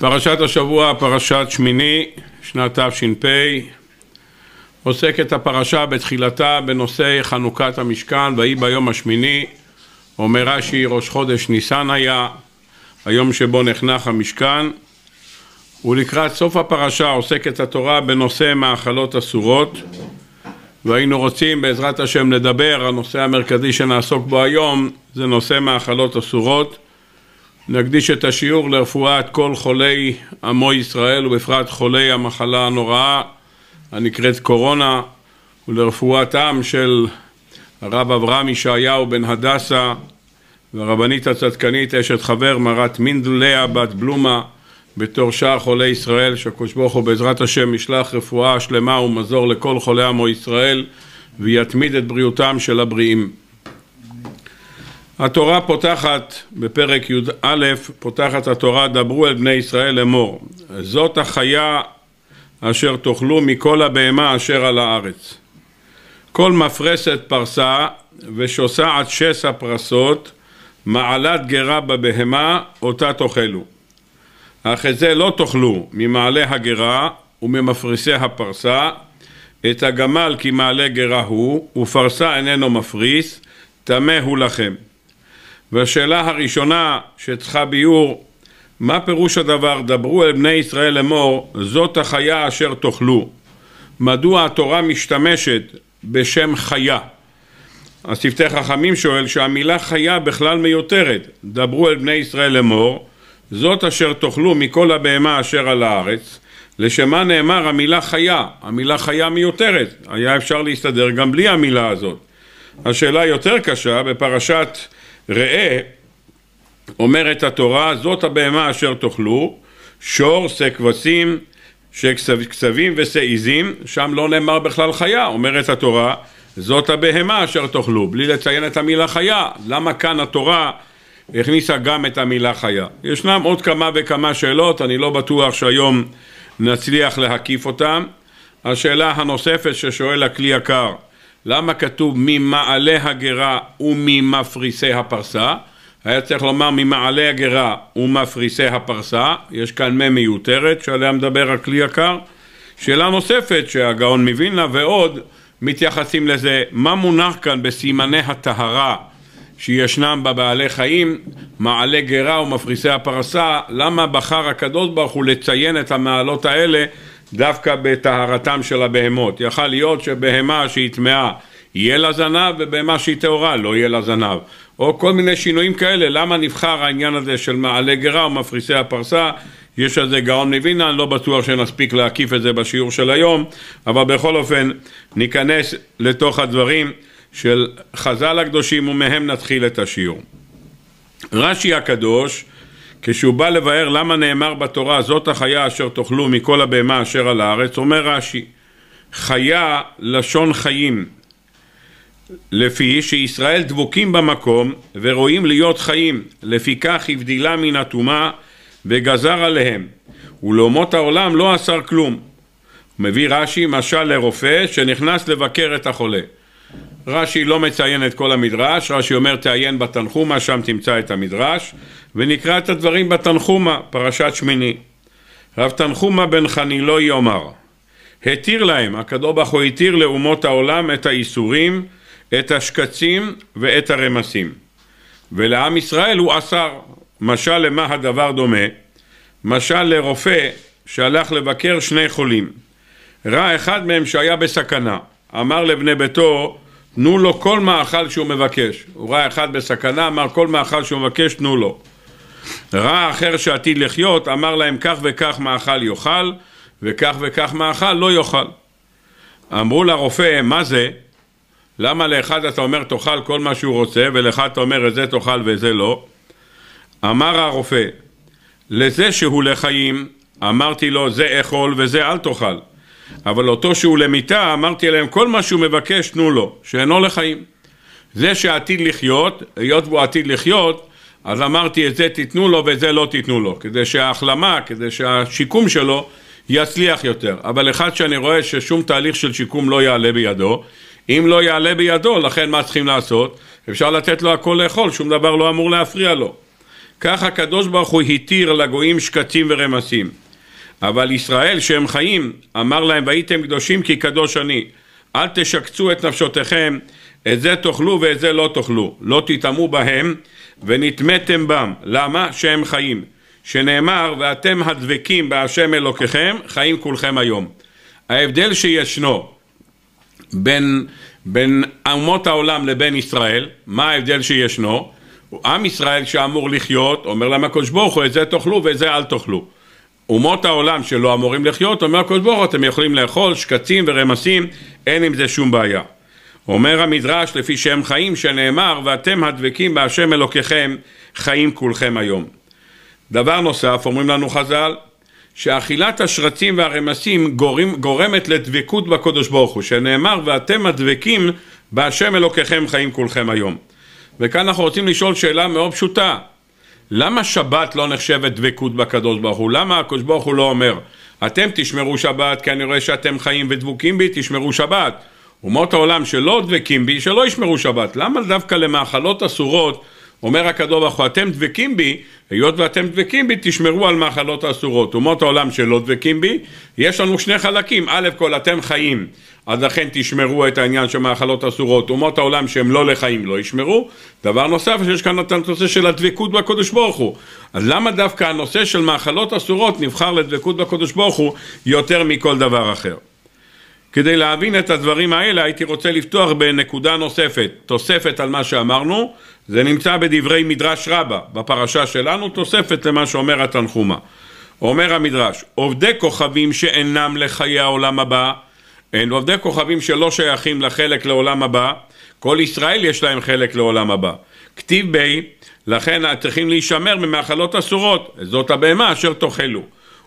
פרשת השבוע, פרשת שמיני, שנת תש"פ, עוסקת הפרשה בתחילתה בנושא חנוכת המשכן, ויהי ביום השמיני, אומר רש"י, ראש חודש ניסן היה, היום שבו נחנך המשכן, ולקראת סוף הפרשה עוסקת התורה בנושא מאכלות אסורות, והיינו רוצים בעזרת השם לדבר, הנושא המרכזי שנעסוק בו היום זה נושא מאכלות אסורות נקדיש את השיעור לרפואת כל חולי עמו ישראל ובפרט חולי המחלה הנוראה הנקראת קורונה ולרפואתם של הרב אברהם ישעיהו בן הדסה והרבנית הצדקנית אשת חבר מרת מינדליה בת בלומה בתור שאר חולי ישראל שהקדוש ברוך הוא בעזרת השם ישלח רפואה שלמה ומזור לכל חולי עמו ישראל ויתמיד את בריאותם של הבריאים התורה פותחת, בפרק י"א, פותחת התורה, דברו אל בני ישראל לאמור, זאת החיה אשר תאכלו מכל הבהמה אשר על הארץ. כל מפרסת פרסה ושוסעת שסע פרסות, מעלת גרה בבהמה, אותה תאכלו. אך את זה לא תאכלו ממעלה הגרה וממפריסי הפרסה, את הגמל כי מעלה גרה הוא, ופרסה איננו מפריס, טמא הוא לכם. והשאלה הראשונה שצריכה ביאור, מה פירוש הדבר דברו אל בני ישראל לאמור זאת החיה אשר תאכלו? מדוע התורה משתמשת בשם חיה? אז שפתי חכמים שואל שהמילה חיה בכלל מיותרת דברו אל בני ישראל לאמור זאת אשר תאכלו מכל הבהמה אשר על הארץ לשמה נאמר המילה חיה? המילה חיה מיותרת, היה אפשר להסתדר גם בלי המילה הזאת. השאלה יותר קשה בפרשת ראה, אומרת התורה, זאת הבהמה אשר תאכלו, שור, שא כבשים, שכסבים ושא עיזים, שם לא נאמר בכלל חיה, אומרת התורה, זאת הבהמה אשר תאכלו, בלי לציין את המילה חיה. למה כאן התורה הכניסה גם את המילה חיה? ישנם עוד כמה וכמה שאלות, אני לא בטוח שהיום נצליח להקיף אותן. השאלה הנוספת ששואל הכלי יקר, למה כתוב ממעלה הגרה וממפריסי הפרסה? היה צריך לומר ממעלה הגרה ומפריסי הפרסה, יש כאן מ' מיותרת שעליה מדבר הכלי יקר. שאלה נוספת שהגאון לה ועוד מתייחסים לזה, מה מונח כאן בסימני הטהרה שישנם בבעלי חיים, מעלה גרה ומפריסי הפרסה, למה בחר הקדוש ברוך הוא לציין את המעלות האלה דווקא בטהרתם של הבהמות. יכל להיות שבהמה שהיא טמאה יהיה לה זנב ובהמה שהיא טהורה לא יהיה לה זנב. או כל מיני שינויים כאלה, למה נבחר העניין הזה של מעלה גרה ומפריסי הפרסה? יש על זה גאון מווינה, אני לא בטוח שנספיק להקיף את זה בשיעור של היום, אבל בכל אופן ניכנס לתוך הדברים של חז"ל הקדושים ומהם נתחיל את השיעור. רש"י הקדוש כשהוא בא לבאר למה נאמר בתורה זאת החיה אשר תאכלו מכל הבהמה אשר על הארץ, אומר רש"י חיה לשון חיים לפי שישראל דבוקים במקום ורואים להיות חיים לפיכך הבדילה מן הטומאה וגזר עליהם ולאומות העולם לא אסר כלום מביא רש"י משל לרופא שנכנס לבקר את החולה רש"י לא מציין את כל המדרש, רש"י אומר תעיין בתנחומה, שם תמצא את המדרש ונקרא את הדברים בתנחומה, פרשת שמיני. רב תנחומה בן חנילוי לא יאמר, התיר להם, הקדוש ברוך הוא התיר לאומות העולם את האיסורים, את השקצים ואת הרמסים. ולעם ישראל הוא אסר. משל למה הדבר דומה? משל לרופא שהלך לבקר שני חולים. ראה אחד מהם שהיה בסכנה, אמר לבני ביתו, תנו לו כל מאכל שהוא מבקש. הוא ראה אחד בסכנה, אמר כל מאכל שהוא מבקש, תנו לו. רע אחר שעתיד לחיות אמר להם כך וכך מאכל יאכל וכך וכך מאכל לא יאכל. אמרו לרופא מה זה? למה לאחד אתה אומר תאכל כל מה שהוא רוצה ולאחד אתה אומר את זה תאכל וזה לא? אמר הרופא לזה שהוא לחיים אמרתי לו זה אכול וזה אל תאכל אבל אותו שהוא למיטה, אמרתי להם כל מה שהוא מבקש תנו לו שאינו לחיים זה שעתיד לחיות היות והוא עתיד לחיות אז אמרתי את זה תיתנו לו ואת זה לא תיתנו לו, כדי שההחלמה, כדי שהשיקום שלו יצליח יותר. אבל אחד שאני רואה ששום תהליך של שיקום לא יעלה בידו, אם לא יעלה בידו, לכן מה צריכים לעשות? אפשר לתת לו הכל לאכול, שום דבר לא אמור להפריע לו. כך הקדוש ברוך הוא התיר לגויים שקטים ורמסים. אבל ישראל שהם חיים, אמר להם, והייתם קדושים כי קדוש אני. אל תשקצו את נפשותיכם את זה תאכלו ואת זה לא תאכלו, לא תטמאו בהם ונטמאתם בם, למה? שהם חיים, שנאמר ואתם הדבקים בהשם אלוקיכם חיים כולכם היום. ההבדל שישנו בין, בין אומות העולם לבין ישראל, מה ההבדל שישנו? עם ישראל שאמור לחיות, אומר להם הקדוש ברוך הוא, את זה תאכלו ואת זה אל תאכלו. אומות העולם שלא אמורים לחיות, אומר הקדוש ברוך הוא, אתם יכולים לאכול שקצים ורמסים, אין עם זה שום בעיה. אומר המדרש לפי שם חיים שנאמר ואתם הדבקים בהשם אלוקיכם חיים כולכם היום. דבר נוסף אומרים לנו חז"ל שאכילת השרצים והרמסים גורם, גורמת לדבקות בקדוש ברוך הוא שנאמר ואתם הדבקים בהשם אלוקיכם חיים כולכם היום. וכאן אנחנו רוצים לשאול שאלה מאוד פשוטה למה שבת לא נחשבת דבקות בקדוש ברוך הוא? למה הקדוש ברוך הוא לא אומר אתם תשמרו שבת כי אני רואה שאתם חיים ודבוקים בי תשמרו שבת אומות העולם שלא דבקים בי, שלא ישמרו שבת. למה דווקא למאכלות אסורות, אומר הקדוש ברוך הוא, אתם דבקים בי, היות ואתם דבקים בי, תשמרו על מאכלות אסורות. אומות העולם שלא דבקים בי, יש לנו שני חלקים. א' כל, אתם חיים, אז לכן תשמרו את העניין של מאכלות אסורות. אומות העולם שהם לא לחיים לא ישמרו. דבר נוסף, יש כאן את הנושא של הדבקות בקדוש ברוך הוא. אז למה דווקא הנושא של מאכלות אסורות נבחר לדבקות בקדוש ברוך הוא יותר מכל דבר אחר? כדי להבין את הדברים האלה הייתי רוצה לפתוח בנקודה נוספת, תוספת על מה שאמרנו, זה נמצא בדברי מדרש רבה, בפרשה שלנו, תוספת למה שאומר התנחומה. אומר המדרש, עובדי כוכבים שאינם לחיי העולם הבא, אין עובדי כוכבים שלא שייכים לחלק לעולם הבא, כל ישראל יש להם חלק לעולם הבא. כתיב בי, לכן צריכים להישמר ממאכלות אסורות, זאת הבהמה אשר תאכלו.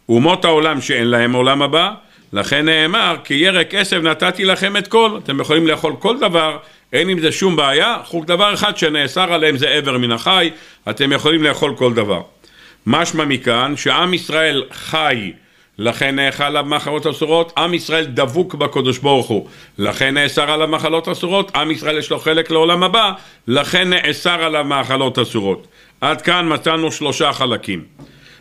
אומות העולם שאין להם עולם הבא, לכן נאמר, כי ירק עשב נתתי לכם את כל, אתם יכולים לאכול כל דבר, אין עם זה שום בעיה, חוק דבר אחד שנאסר עליהם זה עבר מן החי, אתם יכולים לאכול כל דבר. משמע מכאן שעם ישראל חי, לכן נאכל עליו מחלות אסורות, עם ישראל דבוק בקדוש ברוך הוא, לכן נאסר עליו מחלות אסורות, עם ישראל יש לו חלק לעולם הבא, לכן נאסר עליו מחלות אסורות. עד כאן מצאנו שלושה חלקים.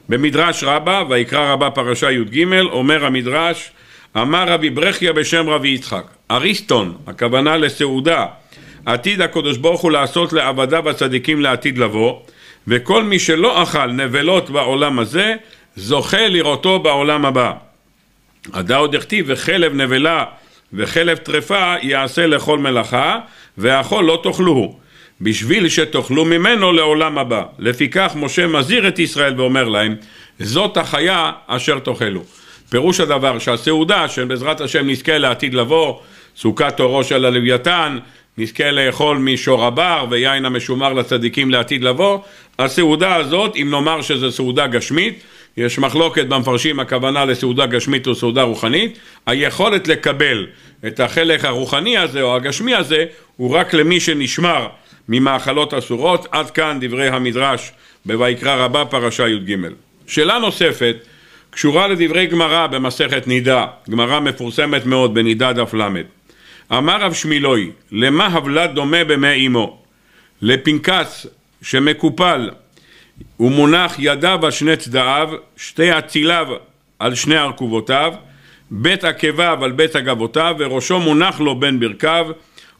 במדרש רבה, ויקרא רבה פרשה י"ג, אומר המדרש אמר רבי ברכיה בשם רבי יצחק, אריסטון, הכוונה לסעודה, עתיד הקדוש ברוך הוא לעשות לעבדיו הצדיקים לעתיד לבוא, וכל מי שלא אכל נבלות בעולם הזה, זוכה לראותו בעולם הבא. עוד הכתיב, וחלב נבלה וחלב טרפה יעשה לכל מלאכה, והחול לא תאכלוהו, בשביל שתאכלו ממנו לעולם הבא. לפיכך משה מזהיר את ישראל ואומר להם, זאת החיה אשר תאכלו. פירוש הדבר שהסעודה שבעזרת השם נזכה לעתיד לבוא, סוכת אורו של הלוויתן, נזכה לאכול משור הבר ויין המשומר לצדיקים לעתיד לבוא, הסעודה הזאת, אם נאמר שזו סעודה גשמית, יש מחלוקת במפרשים הכוונה לסעודה גשמית או סעודה רוחנית, היכולת לקבל את החלק הרוחני הזה או הגשמי הזה הוא רק למי שנשמר ממאכלות אסורות, עד כאן דברי המדרש בויקרא רבה פרשה י"ג. שאלה נוספת קשורה לדברי גמרא במסכת נידה, גמרא מפורסמת מאוד בנידה דף ל. אמר רב שמילוי, למה הבלה דומה במי אמו? לפנקס שמקופל ומונח ידיו על שני צדעיו, שתי אציליו על שני ארכובותיו, בית עקביו על בית אגבותיו, וראשו מונח לו בין ברכיו,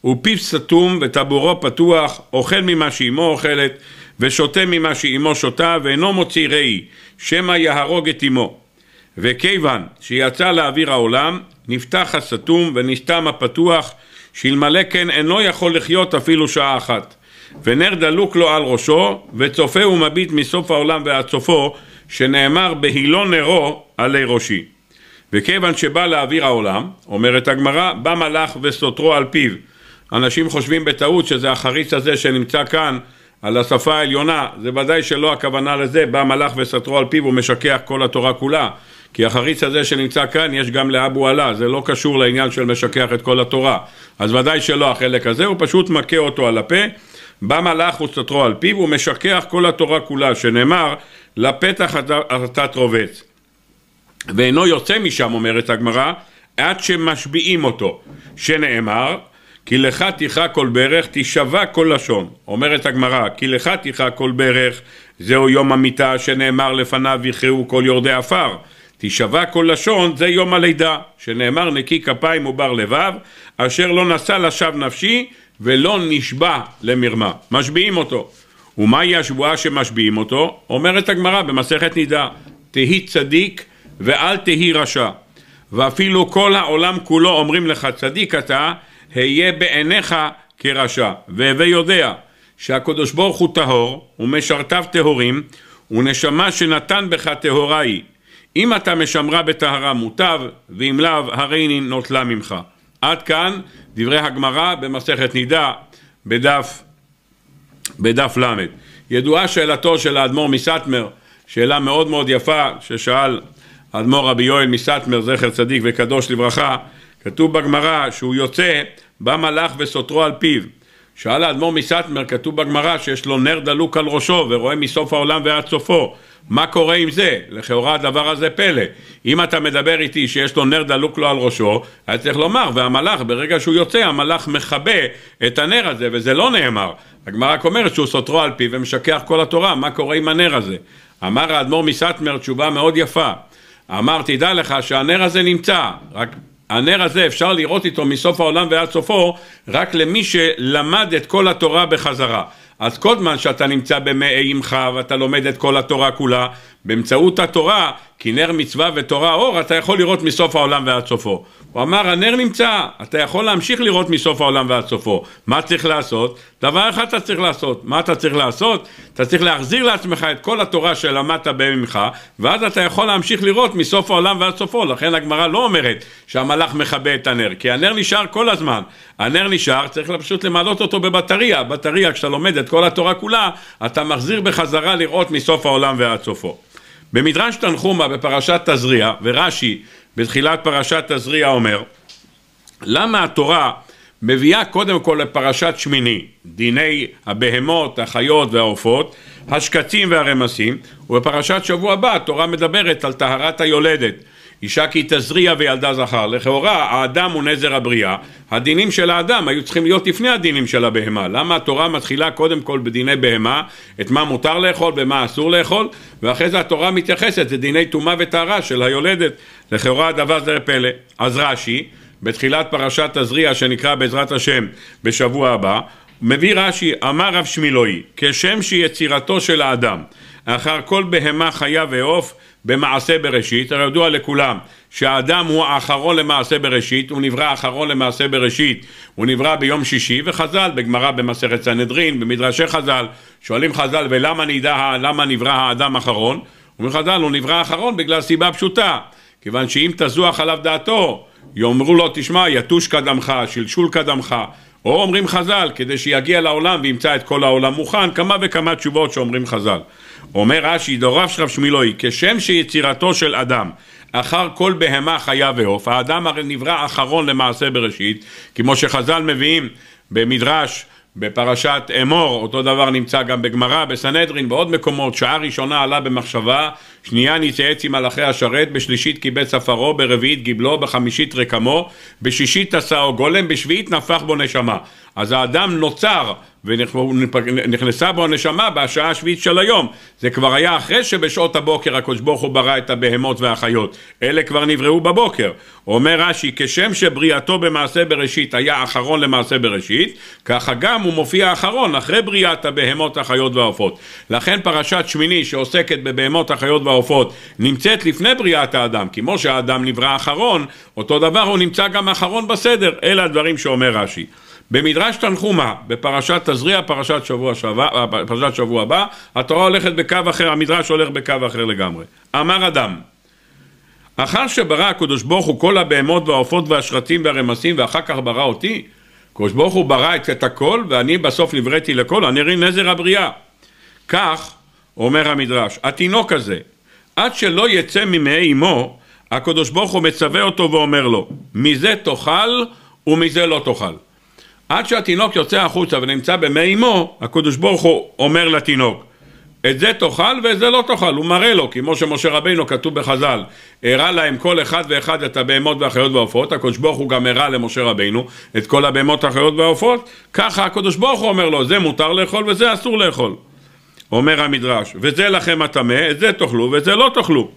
ופיו סתום וטבורו פתוח, אוכל ממה שאימו אוכלת, ושותה ממה שאימו שותה, ואינו מוציא ראי, שמא יהרוג את אמו. וכיוון שיצא לאוויר העולם, נפתח הסתום ונסתם הפתוח, שאלמלא כן אינו יכול לחיות אפילו שעה אחת. ונר דלוק לו על ראשו, וצופה ומביט מסוף העולם ועד סופו, שנאמר בהילו נרו עלי ראשי. וכיוון שבא לאוויר העולם, אומרת הגמרא, בא מלאך וסותרו על פיו. אנשים חושבים בטעות שזה החריץ הזה שנמצא כאן על השפה העליונה, זה ודאי שלא הכוונה לזה, בא מלאך וסתרו על פיו ומשכח כל התורה כולה. כי החריץ הזה שנמצא כאן יש גם לאבו עלה, זה לא קשור לעניין של משכח את כל התורה. אז ודאי שלא החלק הזה, הוא פשוט מכה אותו על הפה. בא מלאך וסתתרו על פיו ומשכח כל התורה כולה, שנאמר לפתח אתה תרובץ. ואינו יוצא משם, אומרת הגמרא, עד שמשביעים אותו, שנאמר כי לך תיכה כל ברך, תישבע כל לשון. אומרת הגמרא, כי לך תיכה כל ברך, זהו יום המיטה שנאמר לפניו יכרעו כל יורדי עפר. תישבע כל לשון, זה יום הלידה, שנאמר נקי כפיים ובר לבב, אשר לא נשא לשווא נפשי ולא נשבע למרמה. משביעים אותו. ומהי השבועה שמשביעים אותו? אומרת הגמרא במסכת נידה, תהי צדיק ואל תהי רשע. ואפילו כל העולם כולו אומרים לך צדיק אתה, היה בעיניך כרשע. והווה יודע שהקדוש ברוך הוא טהור ומשרתיו טהורים ונשמה שנתן בך טהורה היא. אם אתה משמרה בטהרה מוטב, ואם לאו הרי נוטלה ממך. עד כאן דברי הגמרא במסכת נידה בדף, בדף ל'. ידועה שאלתו של האדמו"ר מסטמר, שאלה מאוד מאוד יפה ששאל האדמו"ר רבי יואל מסטמר, זכר צדיק וקדוש לברכה, כתוב בגמרא שהוא יוצא, בא מלאך וסותרו על פיו. שאל האדמו"ר מסטמר, כתוב בגמרא שיש לו נר דלוק על ראשו ורואה מסוף העולם ועד סופו. מה קורה עם זה? לכאורה הדבר הזה פלא. אם אתה מדבר איתי שיש לו נר דלוק לו על ראשו, אז צריך לומר, והמלאך, ברגע שהוא יוצא, המלאך מכבה את הנר הזה, וזה לא נאמר. הגמרא רק אומרת שהוא סותרו על פיו ומשכח כל התורה, מה קורה עם הנר הזה? אמר האדמו"ר מסטמר תשובה מאוד יפה. אמר, תדע לך שהנר הזה נמצא, רק הנר הזה אפשר לראות איתו מסוף העולם ועד סופו, רק למי שלמד את כל התורה בחזרה. אז כל זמן שאתה נמצא במעי עמך ואתה לומד את כל התורה כולה באמצעות התורה, כי נר מצווה ותורה אור, אתה יכול לראות מסוף העולם ועד סופו. הוא אמר, הנר נמצא, אתה יכול להמשיך לראות מסוף העולם ועד סופו. מה צריך לעשות? דבר אחד אתה צריך לעשות. מה אתה צריך לעשות? אתה צריך להחזיר לעצמך את כל התורה שלמדת ממך, ואז אתה יכול להמשיך לראות מסוף העולם ועד סופו. לכן הגמרא לא אומרת שהמלאך מכבה את הנר, כי הנר נשאר כל הזמן. הנר נשאר, צריך פשוט למלות אותו בבטריה. בטריה, כשאתה לומד את כל התורה כולה, אתה מחזיר בחזרה לראות מסוף העולם ועד סופו. במדרש תנחומא בפרשת תזריע, ורש"י בתחילת פרשת תזריע אומר, למה התורה מביאה קודם כל לפרשת שמיני, דיני הבהמות, החיות והעופות, השקצים והרמסים, ובפרשת שבוע הבא התורה מדברת על טהרת היולדת. אישה כי תזריע וילדה זכר. לכאורה האדם הוא נזר הבריאה, הדינים של האדם היו צריכים להיות לפני הדינים של הבהמה. למה התורה מתחילה קודם כל בדיני בהמה, את מה מותר לאכול ומה אסור לאכול, ואחרי זה התורה מתייחסת לדיני טומאה וטהרה של היולדת. לכאורה הדבר זה פלא. אז רש"י, בתחילת פרשת תזריע שנקרא בעזרת השם בשבוע הבא, מביא רש"י, אמר רב שמילואי, כשם שיצירתו של האדם אחר כל בהמה חיה ועוף במעשה בראשית, הרי ידוע לכולם שהאדם הוא האחרון למעשה בראשית, הוא נברא האחרון למעשה בראשית, הוא נברא ביום שישי, וחז"ל בגמרא במסכת סנהדרין, במדרשי חז"ל, שואלים חז"ל ולמה נדע, למה נברא האדם האחרון? אומרים חז"ל הוא נברא אחרון בגלל סיבה פשוטה, כיוון שאם תזוח עליו דעתו, יאמרו לו תשמע יתוש קדמך, שלשול קדמך, או אומרים חז"ל כדי שיגיע לעולם וימצא את כל העולם מוכן, כמה וכמה תשובות שאומרים חז"ל אומר רש"י, דוריו של רב שמילואי, כשם שיצירתו של אדם אחר כל בהמה חיה ועוף, האדם הרי נברא אחרון למעשה בראשית, כמו שחז"ל מביאים במדרש בפרשת אמור, אותו דבר נמצא גם בגמרא, בסנהדרין, בעוד מקומות, שעה ראשונה עלה במחשבה, שנייה נתייעץ עם מלאכי השרת, בשלישית קיבץ עפרו, ברביעית גיבלו, בחמישית רקמו, בשישית עשה גולם, בשביעית נפח בו נשמה. אז האדם נוצר ונכנסה בו הנשמה בשעה השביעית של היום. זה כבר היה אחרי שבשעות הבוקר הקדוש ברוך הוא ברא את הבהמות והחיות. אלה כבר נבראו בבוקר. אומר רש"י, כשם שבריאתו במעשה בראשית היה אחרון למעשה בראשית, ככה גם הוא מופיע אחרון אחרי בריאת הבהמות, החיות והעופות. לכן פרשת שמיני שעוסקת בבהמות, החיות והעופות נמצאת לפני בריאת האדם. כמו שהאדם נברא אחרון, אותו דבר הוא נמצא גם אחרון בסדר. אלה הדברים שאומר רש"י. במדרש תנחומה, בפרשת תזריע, פרשת שבוע, שבוע, פרשת שבוע הבא, התורה הולכת בקו אחר, המדרש הולך בקו אחר לגמרי. אמר אדם, אחר שברא הקדוש ברוך הוא כל הבהמות והעופות והשרתים והרמסים ואחר כך ברא אותי, הקדוש ברוך הוא ברא את, את הכל ואני בסוף נבראתי לכל, אני הנרי נזר הבריאה. כך אומר המדרש, התינוק הזה, עד שלא יצא ממעי אמו, הקדוש ברוך הוא מצווה אותו ואומר לו, מזה תאכל ומזה לא תאכל. עד שהתינוק יוצא החוצה ונמצא במי אמו, הקדוש ברוך הוא אומר לתינוק, את זה תאכל ואת זה לא תאכל, הוא מראה לו, כמו שמשה רבינו כתוב בחז"ל, הראה להם כל אחד ואחד את הבהמות והחיות והעופות, הקדוש ברוך הוא גם הראה למשה רבינו את כל הבהמות, החיות והעופות, ככה הקדוש ברוך הוא אומר לו, זה מותר לאכול וזה אסור לאכול, אומר המדרש, וזה לכם הטמא, את זה תאכלו ואת זה לא תאכלו,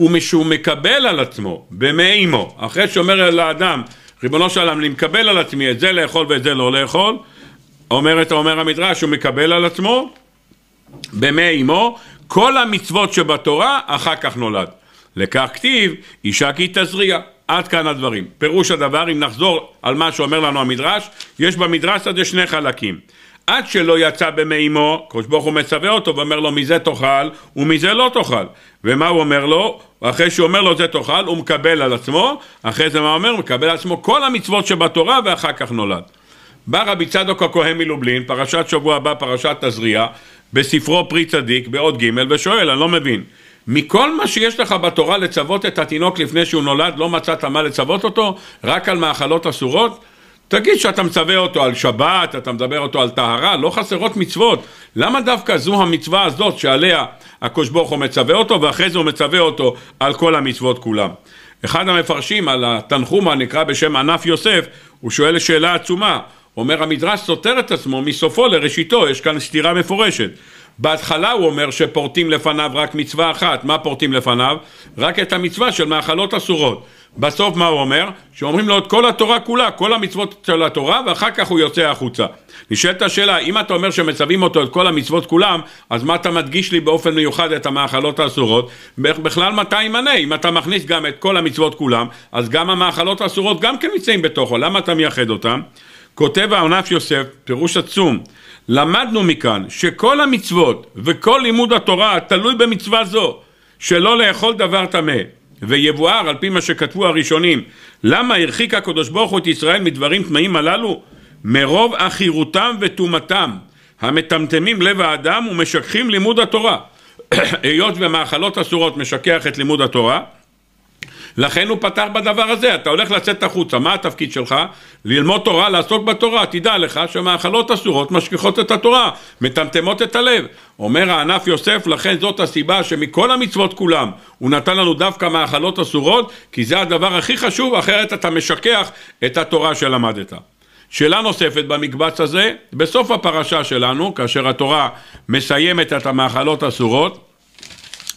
ומשהוא מקבל על עצמו, במי אמו, אחרי שאומר לאדם, ריבונו של עולם, אני מקבל על עצמי את זה לאכול ואת זה לא לאכול, אומרת, אומר המדרש, הוא מקבל על עצמו במי אמו, כל המצוות שבתורה אחר כך נולד. לכך כתיב, אישה כי תזריע. עד כאן הדברים. פירוש הדבר, אם נחזור על מה שאומר לנו המדרש, יש במדרש הזה שני חלקים. עד שלא יצא במימו, הקדוש ברוך הוא מצווה אותו ואומר לו מזה תאכל ומזה לא תאכל. ומה הוא אומר לו? אחרי שהוא אומר לו זה תאכל, הוא מקבל על עצמו, אחרי זה מה הוא אומר? הוא מקבל על עצמו כל המצוות שבתורה ואחר כך נולד. בא רבי צדוק הכהן מלובלין, פרשת שבוע הבא, פרשת תזריע, בספרו פרי צדיק, בעוד ג', ושואל, אני לא מבין, מכל מה שיש לך בתורה לצוות את התינוק לפני שהוא נולד, לא מצאת מה לצוות אותו? רק על מאכלות אסורות? תגיד שאתה מצווה אותו על שבת, אתה מדבר אותו על טהרה, לא חסרות מצוות. למה דווקא זו המצווה הזאת שעליה הקדוש ברוך הוא מצווה אותו, ואחרי זה הוא מצווה אותו על כל המצוות כולם? אחד המפרשים על התנחומה נקרא בשם ענף יוסף, הוא שואל שאלה עצומה. אומר המדרש סותר את עצמו מסופו לראשיתו, יש כאן סתירה מפורשת. בהתחלה הוא אומר שפורטים לפניו רק מצווה אחת, מה פורטים לפניו? רק את המצווה של מאכלות אסורות. בסוף מה הוא אומר? שאומרים לו את כל התורה כולה, כל המצוות של התורה, ואחר כך הוא יוצא החוצה. נשאלת השאלה, אם אתה אומר שמצווים אותו את כל המצוות כולם, אז מה אתה מדגיש לי באופן מיוחד את המאכלות האסורות? בכלל מתי ימנה? אם אתה מכניס גם את כל המצוות כולם, אז גם המאכלות האסורות גם כן נמצאים בתוכו, למה אתה מייחד אותם? כותב הענף יוסף, פירוש עצום, למדנו מכאן שכל המצוות וכל לימוד התורה תלוי במצווה זו, שלא לאכול דבר טמא. ויבואר על פי מה שכתבו הראשונים, למה הרחיק הקדוש ברוך הוא את ישראל מדברים טמאים הללו? מרוב עכירותם וטומאתם, המטמטמים לב האדם ומשככים לימוד התורה. היות ומאכלות אסורות משכח את לימוד התורה, לכן הוא פתח בדבר הזה, אתה הולך לצאת החוצה, מה התפקיד שלך? ללמוד תורה, לעסוק בתורה, תדע לך שמאכלות אסורות משכיחות את התורה, מטמטמות את הלב. אומר הענף יוסף, לכן זאת הסיבה שמכל המצוות כולם הוא נתן לנו דווקא מאכלות אסורות, כי זה הדבר הכי חשוב, אחרת אתה משכח את התורה שלמדת. שאלה נוספת במקבץ הזה, בסוף הפרשה שלנו, כאשר התורה מסיימת את המאכלות אסורות,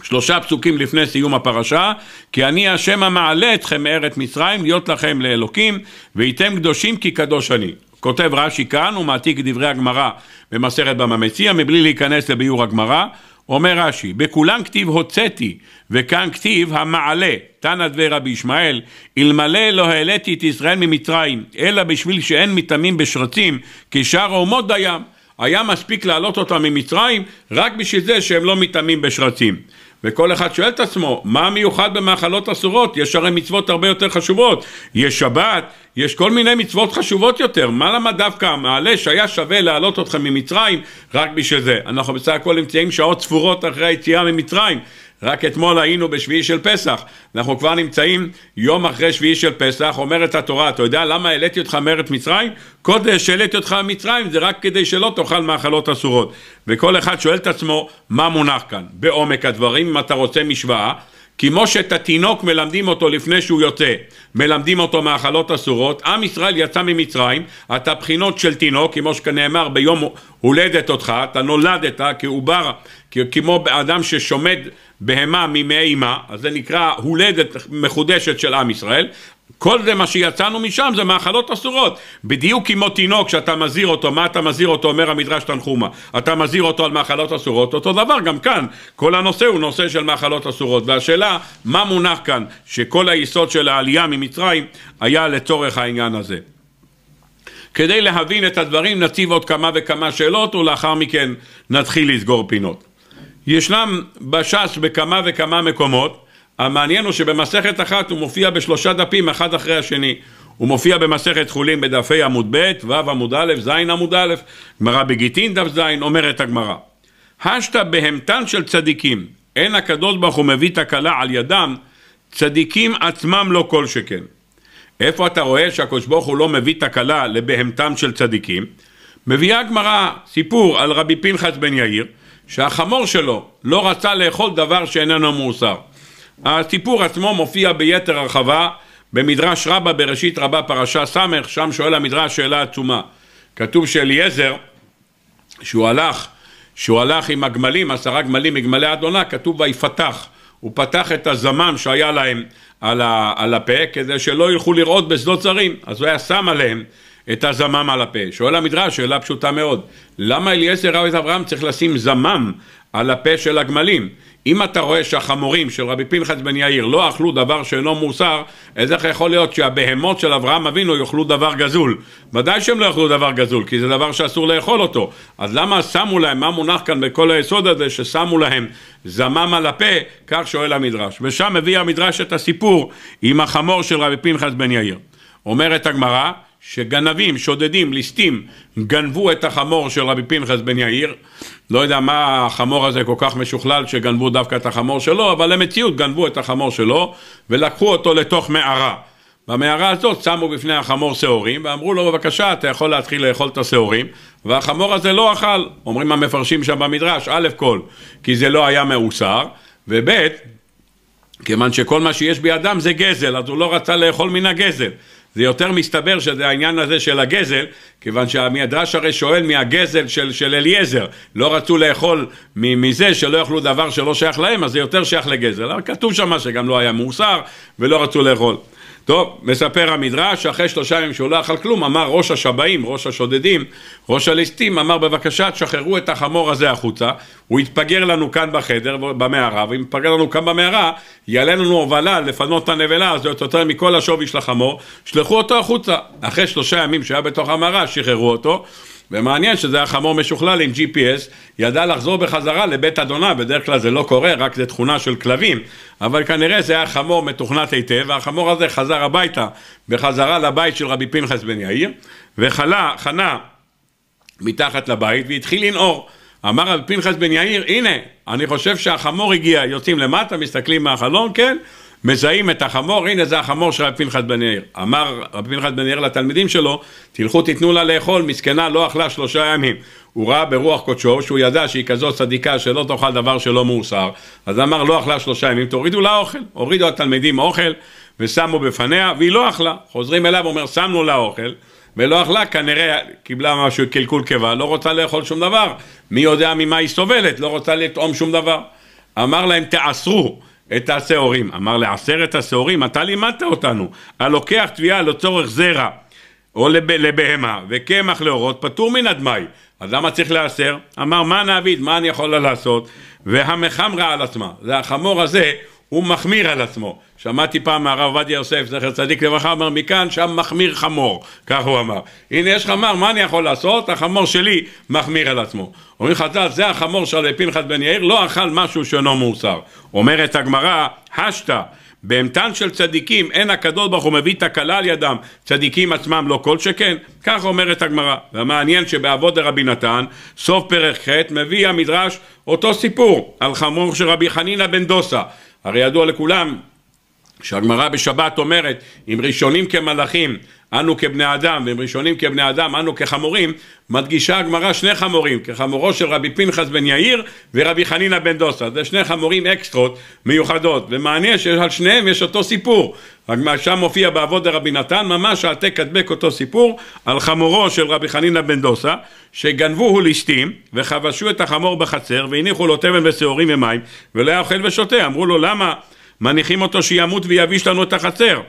שלושה פסוקים לפני סיום הפרשה, כי אני השם המעלה אתכם מארץ מצרים, להיות לכם לאלוקים, והייתם קדושים כי קדוש אני. כותב רש"י כאן, הוא מעתיק דברי הגמרא במסכת במא מציע, מבלי להיכנס לביאור הגמרא, אומר רש"י, בכולם כתיב הוצאתי, וכאן כתיב המעלה, תנא דבי רבי ישמעאל, אלמלא לא העליתי את ישראל ממצרים, אלא בשביל שאין מתאמים בשרצים, כי שאר אומות דיים. היה מספיק להעלות אותם ממצרים, רק בשביל זה שהם לא מתאמים בשרצים. וכל אחד שואל את עצמו, מה מיוחד במאכלות אסורות? יש הרי מצוות הרבה יותר חשובות. יש שבת, יש כל מיני מצוות חשובות יותר. מה למה דווקא המעלה שהיה שווה להעלות אתכם ממצרים רק בשביל זה? אנחנו בסך הכל נמצאים שעות ספורות אחרי היציאה ממצרים. רק אתמול היינו בשביעי של פסח, אנחנו כבר נמצאים יום אחרי שביעי של פסח, אומרת התורה, אתה יודע למה העליתי אותך מארץ מצרים? קודש שהעליתי אותך ממצרים זה רק כדי שלא תאכל מאכלות אסורות. וכל אחד שואל את עצמו, מה מונח כאן? בעומק הדברים, אם אתה רוצה משוואה, כמו שאת התינוק מלמדים אותו לפני שהוא יוצא, מלמדים אותו מאכלות אסורות, עם ישראל יצא ממצרים, אתה בחינות של תינוק, כמו שנאמר ביום הולדת אותך, אתה נולדת כעובר, כמו אדם ששומד בהמה ממעי אימה, אז זה נקרא הולדת מחודשת של עם ישראל, כל זה מה שיצאנו משם זה מאכלות אסורות. בדיוק כמו תינוק שאתה מזהיר אותו, מה אתה מזהיר אותו, אומר המדרש תנחומה. אתה מזהיר אותו על מאכלות אסורות, אותו דבר גם כאן. כל הנושא הוא נושא של מאכלות אסורות. והשאלה, מה מונח כאן, שכל היסוד של העלייה ממצרים היה לצורך העניין הזה. כדי להבין את הדברים נציב עוד כמה וכמה שאלות ולאחר מכן נתחיל לסגור פינות. ישנם בש"ס בכמה וכמה מקומות המעניין הוא שבמסכת אחת הוא מופיע בשלושה דפים אחד אחרי השני. הוא מופיע במסכת חולין בדפי עמוד ב', ו' עמוד א', ז' עמוד א', גמרא בגיטין דף ז', אומרת הגמרא. השתא בהמתן של צדיקים, אין הקדוש ברוך הוא מביא תקלה על ידם, צדיקים עצמם לא כל שכן. איפה אתה רואה שהקדוש ברוך הוא לא מביא תקלה לבהמתם של צדיקים? מביאה הגמרא סיפור על רבי פנחס בן יאיר, שהחמור שלו לא רצה לאכול דבר שאיננו מאוסר. הסיפור עצמו מופיע ביתר הרחבה במדרש רבה בראשית רבה פרשה ס', שם שואל המדרש שאלה עצומה. כתוב שאליעזר, שהוא הלך, שהוא הלך עם הגמלים, עשרה גמלים מגמלי אדונה, כתוב ויפתח. הוא פתח את הזמם שהיה להם על, ה, על הפה כדי שלא ילכו לראות בשדות זרים, אז הוא היה שם עליהם את הזמם על הפה. שואל המדרש, שאלה פשוטה מאוד, למה אליעזר רב את אברהם צריך לשים זמם על הפה של הגמלים. אם אתה רואה שהחמורים של רבי פנחס בן יאיר לא אכלו דבר שאינו מוסר, אז איך יכול להיות שהבהמות של אברהם אבינו יאכלו דבר גזול? ודאי שהם לא יאכלו דבר גזול, כי זה דבר שאסור לאכול אותו. אז למה שמו להם, מה מונח כאן בכל היסוד הזה, ששמו להם זמם על הפה, כך שואל המדרש. ושם מביא המדרש את הסיפור עם החמור של רבי פנחס בן יאיר. אומרת הגמרא, שגנבים, שודדים, ליסטים, גנבו את החמור של רבי פנחס בן יאיר, לא יודע מה החמור הזה כל כך משוכלל שגנבו דווקא את החמור שלו, אבל למציאות גנבו את החמור שלו ולקחו אותו לתוך מערה. במערה הזאת שמו בפני החמור שעורים ואמרו לו בבקשה אתה יכול להתחיל לאכול את השעורים והחמור הזה לא אכל, אומרים המפרשים שם במדרש, א' כל כי זה לא היה מאוסר וב' כיוון שכל מה שיש בידם זה גזל אז הוא לא רצה לאכול מן הגזל זה יותר מסתבר שזה העניין הזה של הגזל, כיוון שהמדרש הרי שואל מהגזל של, של אליעזר, לא רצו לאכול מזה שלא יאכלו דבר שלא שייך להם, אז זה יותר שייך לגזל, אבל כתוב שם שגם לא היה מאוסר ולא רצו לאכול. טוב, מספר המדרש, אחרי שלושה ימים שהוא לא אכל כלום, אמר ראש השבעים, ראש השודדים, ראש הליסטים, אמר בבקשה תשחררו את החמור הזה החוצה, הוא יתפגר לנו כאן בחדר, במערה, ואם יתפגר לנו כאן במערה, יעלה לנו הובלה לפנות את הנבלה הזאת יותר מכל השווי של החמור, שלחו אותו החוצה. אחרי שלושה ימים שהיה בתוך המערה, שחררו אותו. ומעניין שזה היה חמור משוכלל עם GPS, ידע לחזור בחזרה לבית אדונה, בדרך כלל זה לא קורה, רק זה תכונה של כלבים, אבל כנראה זה היה חמור מתוכנת היטב, והחמור הזה חזר הביתה, בחזרה לבית של רבי פנחס בן יאיר, וחלה, חנה מתחת לבית והתחיל לנעור. אמר רבי פנחס בן יאיר, הנה, אני חושב שהחמור הגיע, יוצאים למטה, מסתכלים מהחלון, כן? מזהים את החמור, הנה זה החמור של רבי פנחס בן יאיר. אמר רבי פנחס בן יאיר לתלמידים שלו, תלכו תיתנו לה לאכול, מסכנה לא אכלה שלושה ימים. הוא ראה ברוח קודשו, שהוא ידע שהיא כזאת צדיקה שלא תאכל דבר שלא מאוסר, אז אמר לא אכלה שלושה ימים, תורידו לה אוכל. הורידו התלמידים אוכל ושמו בפניה, והיא לא אכלה. חוזרים אליו, אומר שמנו לה אוכל. ולא אכלה, כנראה קיבלה משהו, קלקול קיבה, לא רוצה לאכול שום דבר. מי יודע ממה היא סובלת, לא רוצה לטעום שום דבר. אמר להם, תעשרו. את השעורים. אמר לעשרת השעורים, אתה לימדת אותנו, הלוקח תביעה לצורך זרע או לב, לבהמה וקמח לאורות, פטור מן הדמאי. אז למה צריך להיאסר? אמר, מה נעביד, מה אני יכול לעשות? והמחמרה על עצמה, זה החמור הזה, הוא מחמיר על עצמו. שמעתי פעם מהרב עובדיה יוסף, זכר צדיק לברכה, אמר מכאן שם מחמיר חמור, כך הוא אמר. הנה יש חמר, מה אני יכול לעשות? החמור שלי מחמיר על עצמו. אומרים חז"ל, זה החמור של פנחס בן יאיר, לא אכל משהו שאינו מאוסר. אומרת הגמרא, השתא, בהמתן של צדיקים אין הקדוש ברוך הוא מביא תקלה על ידם, צדיקים עצמם לא כל שכן, כך אומרת הגמרא. והמעניין שבעבוד רבי נתן, סוף פרק ח', מביא המדרש אותו סיפור על חמור של רבי חנינא בן דוסה, הרי ידוע לכולם שהגמרא בשבת אומרת, אם ראשונים כמלאכים, אנו כבני אדם, ואם ראשונים כבני אדם, אנו כחמורים, מדגישה הגמרא שני חמורים, כחמורו של רבי פנחס בן יאיר ורבי חנינא בן דוסא. זה שני חמורים אקסטרות מיוחדות, ומעניין שעל שניהם יש אותו סיפור. שם מופיע בעבוד דרבי נתן, ממש העתק הדבק אותו סיפור, על חמורו של רבי חנינא בן דוסא, שגנבו הוליסטים, וכבשו את החמור בחצר, והניחו לו תבן ושעורים ומים, ולא היה אוכל ושותה. אמרו לו, למה? מניחים אותו שימות ויביש לנו את החצר.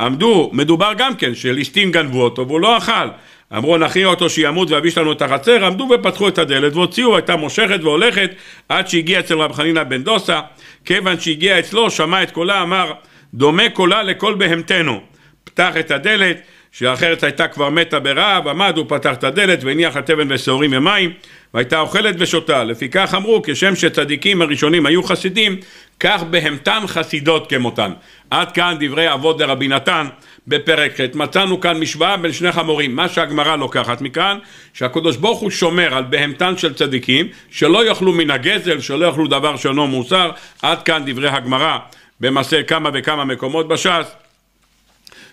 עמדו, מדובר גם כן, שלישתים גנבו אותו והוא לא אכל. אמרו נכין אותו שימות ויביש לנו את החצר, עמדו ופתחו את הדלת והוציאו, הייתה מושכת והולכת עד שהגיע אצל רב חנינא בן דוסה, כיוון שהגיע אצלו, שמע את קולה, אמר דומה קולה לכל בהמתנו. פתח את הדלת, שאחרת הייתה כבר מתה ברעב, עמד, הוא פתח את הדלת והניח את אבן ושעורים ומים, והייתה אוכלת ושותה. לפיכך אמרו, כשם שצדיקים הראשונים היו חסידים, כך בהמתן חסידות כמותן. עד כאן דברי אבות דרבי נתן בפרק ח'. מצאנו כאן משוואה בין שני חמורים. מה שהגמרא לוקחת מכאן, שהקדוש ברוך הוא שומר על בהמתן של צדיקים, שלא יאכלו מן הגזל, שלא יאכלו דבר שאינו מוסר. עד כאן דברי הגמרא במעשה כמה וכמה מקומות בש"ס.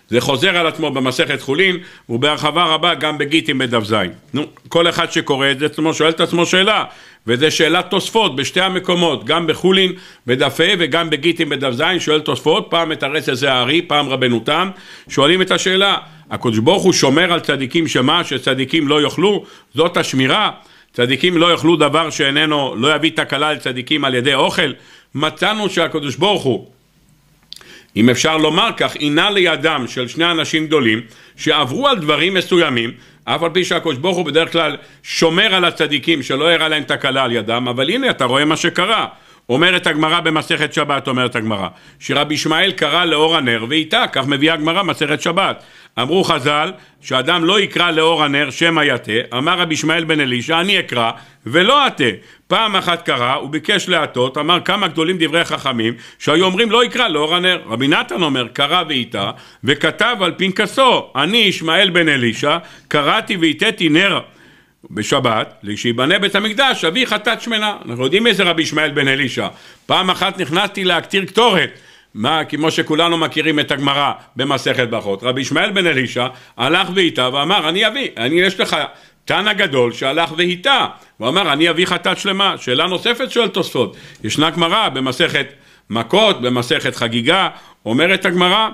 זה חוזר על עצמו במסכת חולין, ובהרחבה רבה גם בגיטים בדף ז. נו, כל אחד שקורא את זה, עצמו שואל את עצמו שאלה, וזה שאלת תוספות בשתי המקומות, גם בחולין בדף ה' וגם בגיטין בדף ז', שואל תוספות, פעם את הרס הזה הארי, פעם רבנו תם, שואלים את השאלה, הקדוש ברוך הוא שומר על צדיקים שמה, שצדיקים לא יאכלו? זאת השמירה? צדיקים לא יאכלו דבר שאיננו, לא יביא תקלה לצדיקים על ידי אוכל? מצאנו שהקדוש ברוך הוא אם אפשר לומר כך, עינה לידם של שני אנשים גדולים שעברו על דברים מסוימים אף על פי שהקדוש ברוך הוא בדרך כלל שומר על הצדיקים שלא הראה להם תקלה על ידם, אבל הנה אתה רואה מה שקרה. אומרת הגמרא במסכת שבת, אומרת הגמרא, שרבי ישמעאל קרא לאור הנר ואיתה, כך מביאה הגמרא מסכת שבת. אמרו חז"ל, שאדם לא יקרא לאור הנר שמא יטה, אמר רבי ישמעאל בן אלישע, אני אקרא ולא אטה. פעם אחת קרא, הוא ביקש להטות, אמר כמה גדולים דברי חכמים, שהיו אומרים לא יקרא לאור הנר. רבי נתן אומר, קרא ואיתה, וכתב על פנקסו, אני ישמעאל בן אלישע, קראתי והיטאתי נר בשבת, שיבנה בית המקדש, אביא חטאת שמנה. אנחנו יודעים איזה רבי ישמעאל בן אלישע. פעם אחת נכנסתי להקטיר קטורת. מה, כמו שכולנו מכירים את הגמרא במסכת ברכות, רבי ישמעאל בן אלישע הלך ואיתה ואמר, אני אביא, אני יש לך תנא גדול שהלך ואיתה, הוא אמר, אני אביא חטאת שלמה. שאלה נוספת שואל תוספות, ישנה גמרא במסכת מכות, במסכת חגיגה, אומרת הגמרא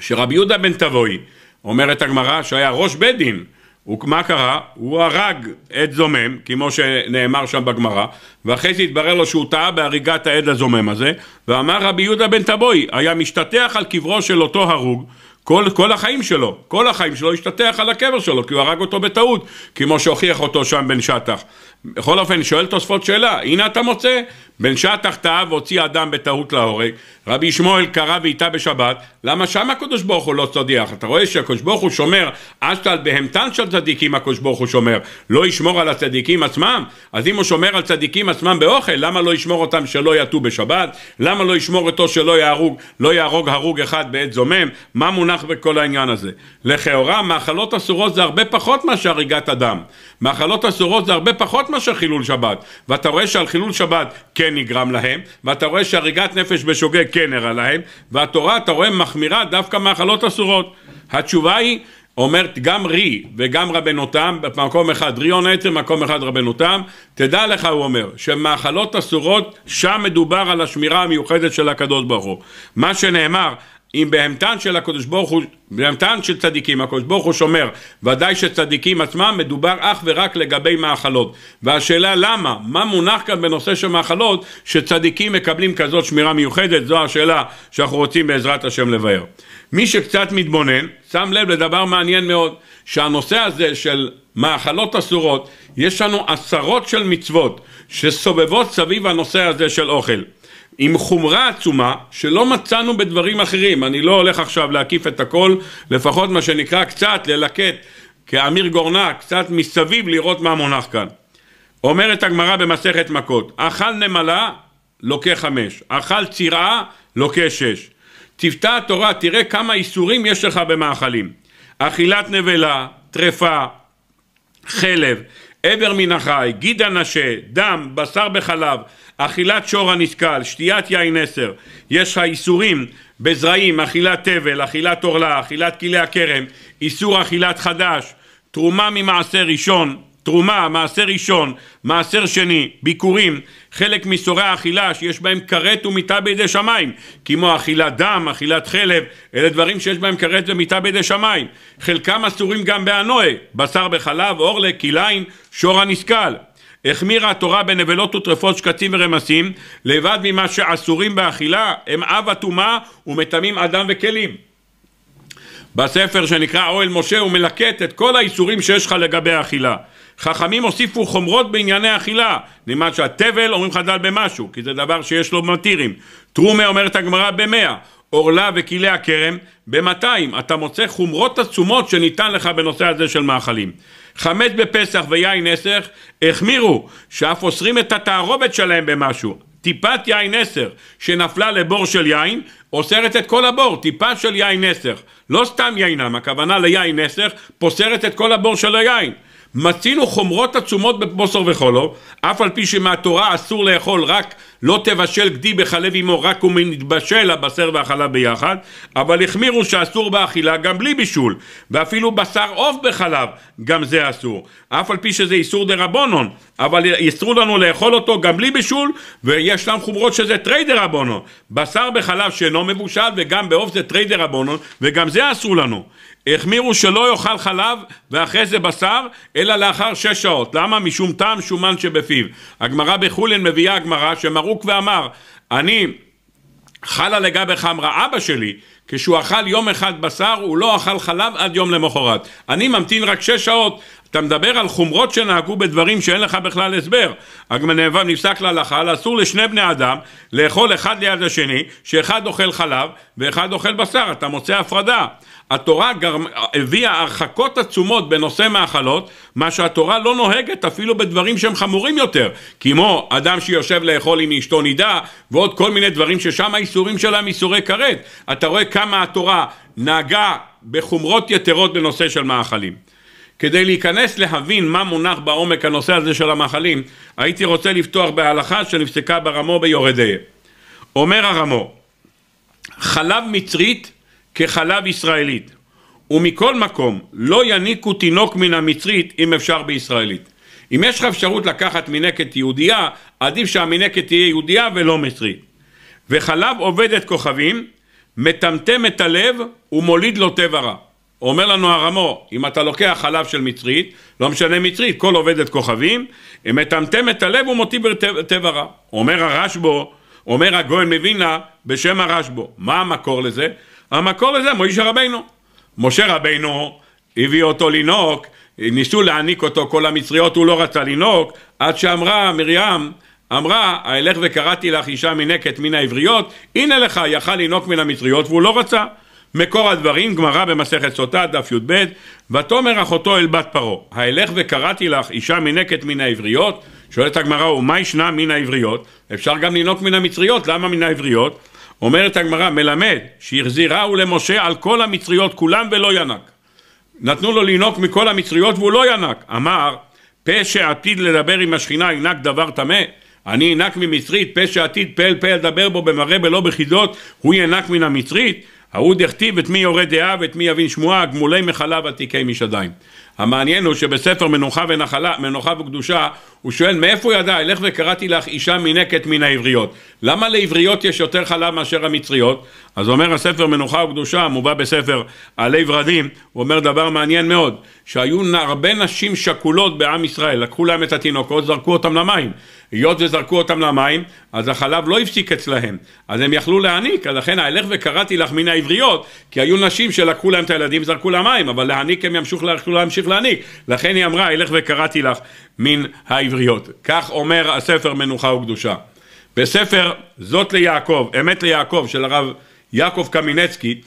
שרבי יהודה בן תבואי, אומרת הגמרא שהיה ראש בית דין, ומה קרה? הוא הרג עד זומם, כמו שנאמר שם בגמרא, ואחרי זה התברר לו שהוא טעה בהריגת העד הזומם הזה, ואמר רבי יהודה בן טבוי, היה משתטח על קברו של אותו הרוג, כל, כל החיים שלו, כל החיים שלו השתטח על הקבר שלו, כי הוא הרג אותו בטעות, כמו שהוכיח אותו שם בן שטח. בכל אופן, שואל תוספות שאלה, הנה אתה מוצא, בין שעה תחתיו הוציא אדם בטעות להורג, רבי שמואל קרא ואיתה בשבת, למה שם הקדוש ברוך הוא לא צודיח? אתה רואה שהקדוש ברוך הוא שומר, אשת על בהמתן של צדיקים הקדוש ברוך הוא שומר, לא ישמור על הצדיקים עצמם? אז אם הוא שומר על צדיקים עצמם באוכל, למה לא ישמור אותם שלא יטו בשבת? למה לא ישמור אותו שלא יהרוג, לא יהרוג הרוג אחד בעת זומם? מה מונח בכל העניין הזה? לכאורה, מאכלות אסורות זה הרבה פחות מאשר הריגת אדם. מאכלות אסורות זה הרבה פחות מאשר חילול שבת. ואתה רואה שעל חילול שבת כן נגרם להם, ואתה רואה שהריגת נפש בשוגג כן נראה להם, והתורה, אתה רואה, מחמירה דווקא מאכלות אסורות. התשובה היא, אומרת גם רי וגם רבנותם, במקום אחד רי עונה עצם, במקום אחד רבנותם, תדע לך, הוא אומר, שמאכלות אסורות, שם מדובר על השמירה המיוחדת של הקדוש ברוך הוא. מה שנאמר, אם בהמתן של הקדוש ברוך הוא, בהמתן של צדיקים, הקדוש ברוך הוא שומר, ודאי שצדיקים עצמם מדובר אך ורק לגבי מאכלות. והשאלה למה, מה מונח כאן בנושא של מאכלות, שצדיקים מקבלים כזאת שמירה מיוחדת, זו השאלה שאנחנו רוצים בעזרת השם לבאר. מי שקצת מתבונן, שם לב לדבר מעניין מאוד, שהנושא הזה של מאכלות אסורות, יש לנו עשרות של מצוות שסובבות סביב הנושא הזה של אוכל. עם חומרה עצומה שלא מצאנו בדברים אחרים. אני לא הולך עכשיו להקיף את הכל, לפחות מה שנקרא קצת ללקט כאמיר גורנק, קצת מסביב לראות מה מונח כאן. אומרת הגמרא במסכת מכות, אכל נמלה, לוקה חמש, אכל צירה, לוקה שש. תפתע התורה, תראה כמה איסורים יש לך במאכלים. אכילת נבלה, טרפה, חלב, עבר מן החי, גיד הנשה, דם, בשר בחלב, אכילת שור הנשכל, שתיית יין עשר, יש לך איסורים בזרעים, אכילת תבל, אכילת עורלה, אכילת כלי הכרם, איסור אכילת חדש, תרומה ממעשה ראשון תרומה, מעשר ראשון, מעשר שני, ביקורים, חלק מסורי האכילה שיש בהם כרת ומיטה בידי שמיים, כמו אכילת דם, אכילת חלב, אלה דברים שיש בהם כרת ומיטה בידי שמיים. חלקם אסורים גם בהנועה, בשר בחלב, אורלה, כלאיים, שור הנסכל. החמירה התורה בנבלות וטרפות, שקצים ורמסים, לבד ממה שאסורים באכילה, הם אב הטומאה ומטמאים אדם וכלים. בספר שנקרא אוהל משה הוא מלקט את כל האיסורים שיש לך לגבי האכילה. חכמים הוסיפו חומרות בענייני אכילה, נלמד שהתבל אומרים חז"ל במשהו, כי זה דבר שיש לו מתירים. טרומה אומרת הגמרא במאה, עורלה וכלי הכרם במאתיים, אתה מוצא חומרות עצומות שניתן לך בנושא הזה של מאכלים. חמץ בפסח ויין נסך החמירו, שאף אוסרים את התערובת שלהם במשהו. טיפת יין נסך שנפלה לבור של יין, אוסרת את כל הבור, טיפה של יין נסך. לא סתם יינם, הכוונה ליין נסך, פוסרת את כל הבור של היין. מצינו חומרות עצומות בבוסר וחולו, אף על פי שמהתורה אסור לאכול רק לא תבשל גדי בחלב עמו, רק הוא מתבשל הבשר והחלב ביחד, אבל החמירו שאסור באכילה גם בלי בישול, ואפילו בשר עוף בחלב, גם זה אסור. אף על פי שזה איסור דה רבונון, אבל יסרו לנו לאכול אותו גם בלי בישול, ויש וישנם חומרות שזה טרי דה רבונון. בשר בחלב שאינו מבושל וגם בעוף זה טרי דה רבונון, וגם זה אסור לנו. החמירו שלא יאכל חלב ואחרי זה בשר, אלא לאחר שש שעות. למה? משום טעם שומן שבפיו. הגמרא בחולין מביאה הגמרא שמרוק ואמר, אני חלה לגבי חמרה, אבא שלי, כשהוא אכל יום אחד בשר, הוא לא אכל חלב עד יום למחרת. אני ממתין רק שש שעות, אתה מדבר על חומרות שנהגו בדברים שאין לך בכלל הסבר. הגמנבה נפסק להלכה, על אסור לשני בני אדם לאכול אחד ליד השני, שאחד אוכל חלב ואחד אוכל בשר, אתה מוצא הפרדה. התורה גרמ... הביאה הרחקות עצומות בנושא מאכלות, מה שהתורה לא נוהגת אפילו בדברים שהם חמורים יותר, כמו אדם שיושב לאכול עם אשתו נידה, ועוד כל מיני דברים ששם האיסורים שלהם איסורי כרת. אתה רואה כמה התורה נהגה בחומרות יתרות בנושא של מאכלים. כדי להיכנס להבין מה מונח בעומק הנושא הזה של המאכלים, הייתי רוצה לפתוח בהלכה שנפסקה ברמו ביורדיה. אומר הרמו, חלב מצרית כחלב ישראלית, ומכל מקום לא יניקו תינוק מן המצרית אם אפשר בישראלית. אם יש לך אפשרות לקחת מינקת יהודייה, עדיף שהמינקת תהיה יהודייה ולא מצרית. וחלב עובדת כוכבים, מטמטם את הלב ומוליד לו טבע רע. אומר לנו הרמו, אם אתה לוקח חלב של מצרית, לא משנה מצרית, כל עובדת כוכבים, מטמטם את הלב ומותיר בטבע רע. אומר הרשב"ו, אומר הגויין מווילנה, בשם הרשב"ו. מה המקור לזה? המקור לזה מוישה רבינו. משה רבינו הביא אותו לנהוג, ניסו להעניק אותו כל המצריות, הוא לא רצה לנהוג, עד שאמרה מרים, אמרה, האלך וקראתי לך אישה מנקת מן העבריות, הנה לך, יכל לנהוג מן המצריות והוא לא רצה. מקור הדברים, גמרא במסכת סוטה, דף י"ב, ותאמר אחותו אל בת פרעה, האלך וקראתי לך אישה מינקת מן העבריות? שואלת הגמרא, ומה ישנה מן העבריות? אפשר גם לנהוג מן המצריות, למה מן העבריות? אומרת הגמרא, מלמד שהחזירה הוא למשה על כל המצריות כולם ולא ינק. נתנו לו לנהוג מכל המצריות והוא לא ינק. אמר, פה שעתיד לדבר עם השכינה ינק דבר טמא? אני אנק ממצרית, פה שעתיד פה אל פה לדבר בו במראה בלא בחידות, הוא ינק מן המצרית? ההוא דכתיב את מי יורה דעה ואת מי יבין שמועה, גמולי מחלה ותיקי משדיים. המעניין הוא שבספר מנוחה ונחלה, מנוחה וקדושה, הוא שואל מאיפה הוא ידע, אלך וקראתי לך אישה מינקת מן העבריות. למה לעבריות יש יותר חלב מאשר המצריות? אז אומר הספר מנוחה וקדושה, מובא בספר עלי ורדים, הוא אומר דבר מעניין מאוד, שהיו הרבה נשים שכולות בעם ישראל, לקחו להם את התינוקות, זרקו אותם למים. היות וזרקו אותם למים, אז החלב לא הפסיק אצלהם, אז הם יכלו להעניק, אז לכן הלך וקראתי לך מן העבריות, כי היו נשים שלקחו להם את הילדים, זרקו למים, אבל להעניק הם ימשיכו להמשיך לא להמשיך להעניק. לכן היא אמרה, אלך וקראתי לך מן העבריות. כך אומר הספר מנוחה וקדושה. בספר זאת ליעקב, אמת ליעקב של הרב יעקב קמינצקי,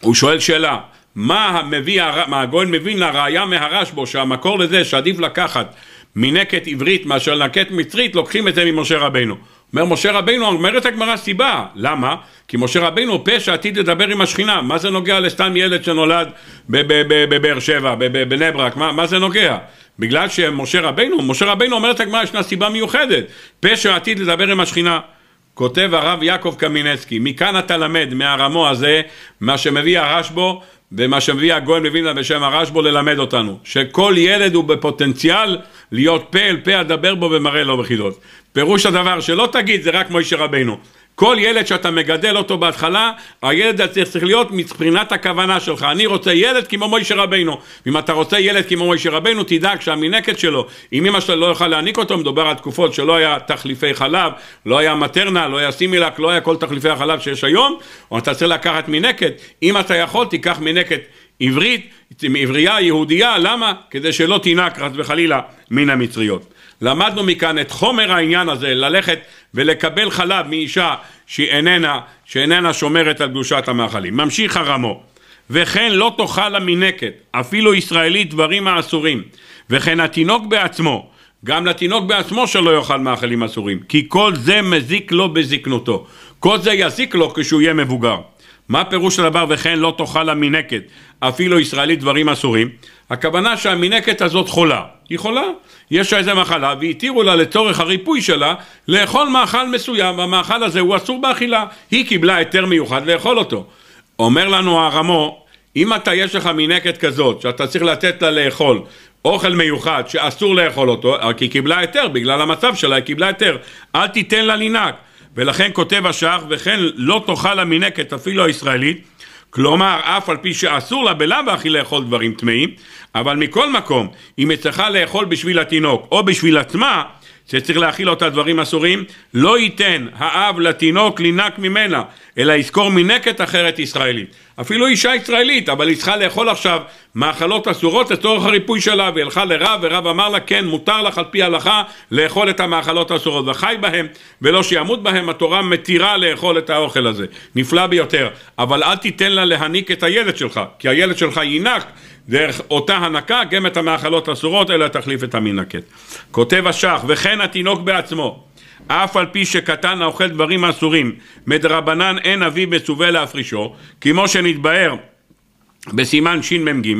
הוא שואל שאלה, מה, מביא, מה הגויין מבין לראייה מהרש בו שהמקור לזה שעדיף לקחת מנקת עברית מאשר לנקת מצרית, לוקחים את זה ממשה רבנו. אומר משה רבינו, אומרת הגמרא סיבה, למה? כי משה רבינו פשע עתיד לדבר עם השכינה, מה זה נוגע לסתם ילד שנולד בבאר שבע, בבני ברק, מה, מה זה נוגע? בגלל שמשה רבינו, משה רבינו אומרת הגמרא ישנה סיבה מיוחדת, פשע עתיד לדבר עם השכינה. כותב הרב יעקב קמינצקי, מכאן אתה למד, מהרמו הזה, מה שמביא הרשב"ו ומה שמביא הגויים לווילנה בשם הרשב"ו ללמד אותנו, שכל ילד הוא בפוטנציאל להיות פה אל פה אדבר בו ומראה לו בחידות. פירוש הדבר שלא תגיד זה רק מוישה רבנו, כל ילד שאתה מגדל אותו בהתחלה, הילד הזה צריך להיות מבחינת הכוונה שלך. אני רוצה ילד כמו מוישה רבנו. אם אתה רוצה ילד כמו מוישה רבנו, תדאג שהמינקת שלו, אם אמא שלו לא יוכל להעניק אותו, מדובר על תקופות שלא היה תחליפי חלב, לא היה מטרנה, לא היה סימילק, לא היה כל תחליפי החלב שיש היום, או אתה צריך לקחת מינקת. אם אתה יכול, תיקח מינקת עברית, עברייה, יהודייה, למה? כדי שלא תינק, חס וחלילה, מן המצריות. למדנו מכאן את חומר העניין הזה, ללכת ולקבל חלב מאישה שאיננה, שאיננה שומרת על קדושת המאכלים. ממשיך הרמו, וכן לא תאכל המינקת, אפילו ישראלית, דברים האסורים, וכן התינוק בעצמו, גם לתינוק בעצמו שלא יאכל מאכלים אסורים, כי כל זה מזיק לו בזקנותו. כל זה יזיק לו כשהוא יהיה מבוגר. מה הפירוש של הבר וכן לא תאכל המינקת אפילו ישראלית דברים אסורים? הכוונה שהמינקת הזאת חולה, היא חולה, יש לה איזה מחלה והתירו לה לצורך הריפוי שלה לאכול מאכל מסוים והמאכל הזה הוא אסור באכילה, היא קיבלה היתר מיוחד לאכול אותו. אומר לנו הרמו, אם אתה יש לך מינקת כזאת שאתה צריך לתת לה לאכול אוכל מיוחד שאסור לאכול אותו, כי היא קיבלה היתר, בגלל המצב שלה היא קיבלה היתר, אל תיתן לה לנהג. ולכן כותב השח, וכן לא תאכל המינקת אפילו הישראלית, כלומר אף על פי שאסור לה בלאו הכי לאכול דברים טמאים, אבל מכל מקום, אם היא צריכה לאכול בשביל התינוק או בשביל עצמה, שצריך להאכיל אותה דברים אסורים, לא ייתן האב לתינוק לינק ממנה, אלא יזכור מינקת אחרת ישראלית. אפילו אישה ישראלית, אבל היא צריכה לאכול עכשיו מאכלות אסורות לצורך הריפוי שלה, והיא הלכה לרב, ורב אמר לה, כן, מותר לך על פי ההלכה לאכול את המאכלות האסורות, וחי בהם, ולא שימות בהם, התורה מתירה לאכול את האוכל הזה. נפלא ביותר. אבל אל תיתן לה להניק את הילד שלך, כי הילד שלך יינק דרך אותה הנקה גם את המאכלות האסורות, אלא תחליף את המינקת. כותב השח, וכן התינוק בעצמו. אף על פי שקטן האוכל דברים אסורים, מדרבנן אין אבי מצווה להפרישו, כמו שנתבהר בסימן שמ"ג,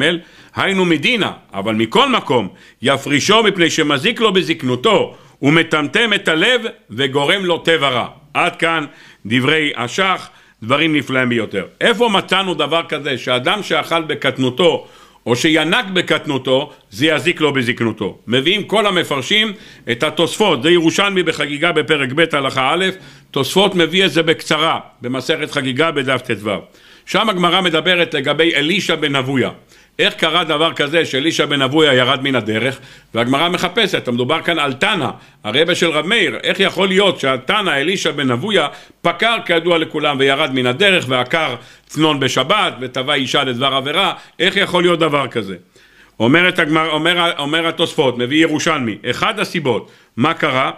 היינו מדינה, אבל מכל מקום, יפרישו מפני שמזיק לו בזקנותו, ומטמטם את הלב וגורם לו טבע רע. עד כאן דברי אש"ח, דברים נפלאים ביותר. איפה מצאנו דבר כזה שאדם שאכל בקטנותו או שינק בקטנותו, זה יזיק לו בזקנותו. מביאים כל המפרשים את התוספות, זה ירושלמי בחגיגה בפרק ב' הלכה א', תוספות מביא את זה בקצרה, במסכת חגיגה בדף ט"ו. שם הגמרא מדברת לגבי אלישע בן אבויה. איך קרה דבר כזה שאלישע בן אבויה ירד מן הדרך והגמרא מחפשת, מדובר כאן על תנא, הרבה של רב מאיר, איך יכול להיות שהתנא אלישע בן אבויה פקר כידוע לכולם וירד מן הדרך ועקר צנון בשבת וטבע אישה לדבר עבירה, איך יכול להיות דבר כזה? אומרת הגמר, אומר, אומר התוספות, מביא ירושלמי, אחד הסיבות, מה קרה?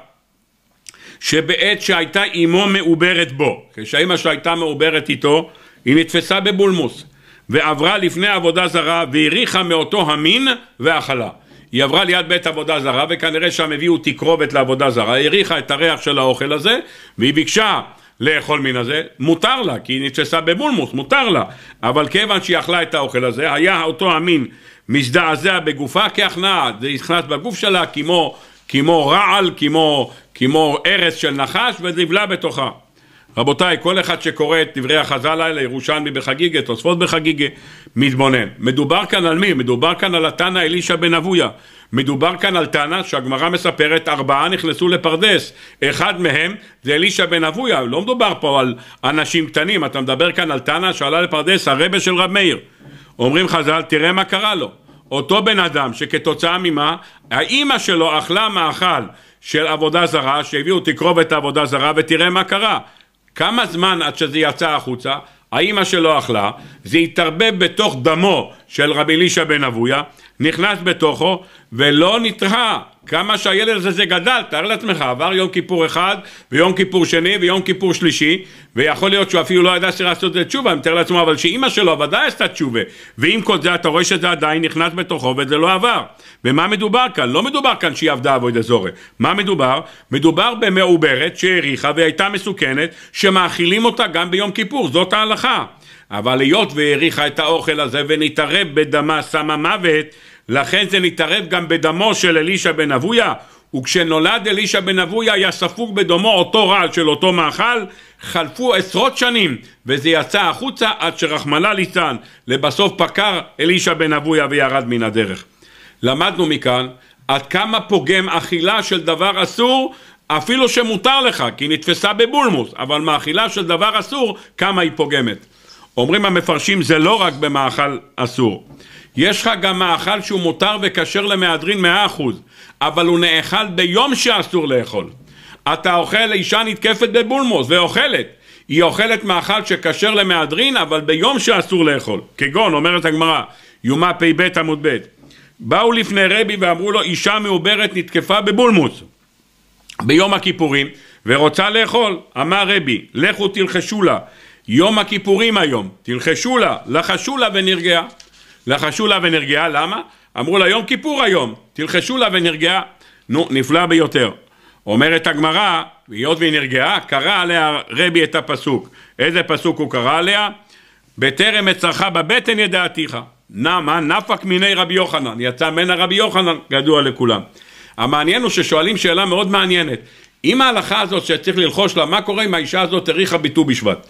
שבעת שהייתה אימו מעוברת בו, כשהאימא שלו הייתה מעוברת איתו, היא נתפסה בבולמוס. ועברה לפני עבודה זרה והריחה מאותו המין ואכלה. היא עברה ליד בית עבודה זרה וכנראה שם הביאו תקרובת לעבודה זרה, היא הריחה את הריח של האוכל הזה והיא ביקשה לאכול מן הזה, מותר לה כי היא נתפסה בבולמוס, מותר לה, אבל כיוון שהיא אכלה את האוכל הזה היה אותו המין מזדעזע בגופה כהכנעה, זה נכנס בגוף שלה כמו, כמו רעל, כמו, כמו ארץ של נחש ונבלע בתוכה רבותיי, כל אחד שקורא את דברי החז"ל האלה, ירושלמי בחגיגה, תוספות בחגיגה, מתבונן. מדובר כאן על מי? מדובר כאן על התנא אלישע בן אבויה. מדובר כאן על תנא שהגמרא מספרת, ארבעה נכנסו לפרדס, אחד מהם זה אלישע בן אבויה, לא מדובר פה על אנשים קטנים, אתה מדבר כאן על תנא שעלה לפרדס, הרבה של רב מאיר. אומרים חז"ל, תראה מה קרה לו. אותו בן אדם שכתוצאה ממה, האימא שלו אכלה מאכל של עבודה זרה, שהביאו תקרובת העבודה זרה, ותראה מה קרה. כמה זמן עד שזה יצא החוצה? האימא שלו אכלה, זה התערבב בתוך דמו של רבי אלישע בן אבויה, נכנס בתוכו ולא נתראה כמה שהילד הזה גדל, תאר לעצמך, עבר יום כיפור אחד, ויום כיפור שני, ויום כיפור שלישי, ויכול להיות שהוא אפילו לא ידע שצריך לעשות את זה תשובה, אני מתאר לעצמו, אבל שאימא שלו ודאי עשתה תשובה, ועם כל זה אתה רואה שזה עדיין נכנס בתוכו וזה לא עבר. ומה מדובר כאן? לא מדובר כאן שהיא עבדה עבודה זורי. מה מדובר? מדובר במעוברת שהעריכה והייתה מסוכנת, שמאכילים אותה גם ביום כיפור, זאת ההלכה. אבל היות והעריכה את האוכל הזה ונתערב בדמה שמה מוות, לכן זה נתערב גם בדמו של אלישע בן אבויה, וכשנולד אלישע בן אבויה היה ספוג בדומו אותו רעל של אותו מאכל, חלפו עשרות שנים וזה יצא החוצה עד שרחמנא ליצן, לבסוף פקר אלישע בן אבויה וירד מן הדרך. למדנו מכאן עד כמה פוגם אכילה של דבר אסור אפילו שמותר לך כי נתפסה בבולמוס אבל מאכילה של דבר אסור כמה היא פוגמת. אומרים המפרשים זה לא רק במאכל אסור יש לך גם מאכל שהוא מותר וכשר למהדרין 100%, אבל הוא נאכל ביום שאסור לאכול. אתה אוכל, אישה נתקפת בבולמוס ואוכלת. היא אוכלת מאכל שכשר למהדרין, אבל ביום שאסור לאכול. כגון, אומרת הגמרא, יומא פ"ב עמוד ב'. באו לפני רבי ואמרו לו, אישה מעוברת נתקפה בבולמוס ביום הכיפורים, ורוצה לאכול. אמר רבי, לכו תלחשו לה. יום הכיפורים היום, תלחשו לה, לחשו לה ונרגעה. לחשו לה ונרגעה, למה? אמרו לה יום כיפור היום, תלחשו לה ונרגעה. נו, נפלא ביותר. אומרת הגמרא, היות והיא נרגעה, קרא עליה רבי את הפסוק. איזה פסוק הוא קרא עליה? בטרם אצרך בבטן ידעתיך. נמה נפק מיני רבי יוחנן, יצא מנה רבי יוחנן, גדוע לכולם. המעניין הוא ששואלים שאלה מאוד מעניינת. אם ההלכה הזאת שצריך ללחוש לה, מה קורה אם האישה הזאת האריכה בט"ו בשבט?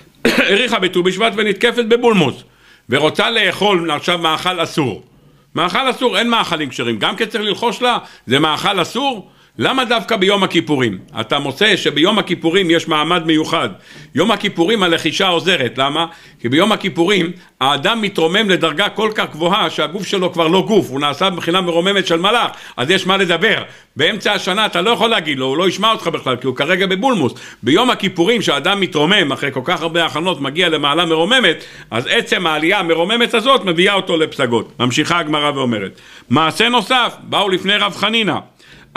האריכה בט"ו בשבט ונתקפת בבולמוס. ורוצה לאכול עכשיו מאכל אסור. מאכל אסור, אין מאכלים כשרים, גם כן צריך ללחוש לה, זה מאכל אסור? למה דווקא ביום הכיפורים? אתה מוצא שביום הכיפורים יש מעמד מיוחד. יום הכיפורים הלחישה עוזרת, למה? כי ביום הכיפורים האדם מתרומם לדרגה כל כך גבוהה שהגוף שלו כבר לא גוף, הוא נעשה מבחינה מרוממת של מלאך, אז יש מה לדבר. באמצע השנה אתה לא יכול להגיד לו, הוא לא ישמע אותך בכלל, כי הוא כרגע בבולמוס. ביום הכיפורים שהאדם מתרומם, אחרי כל כך הרבה הכנות מגיע למעלה מרוממת, אז עצם העלייה המרוממת הזאת מביאה אותו לפסגות. ממשיכה הגמרא ואומרת, מעשה נוסף, באו לפני רב חנינה,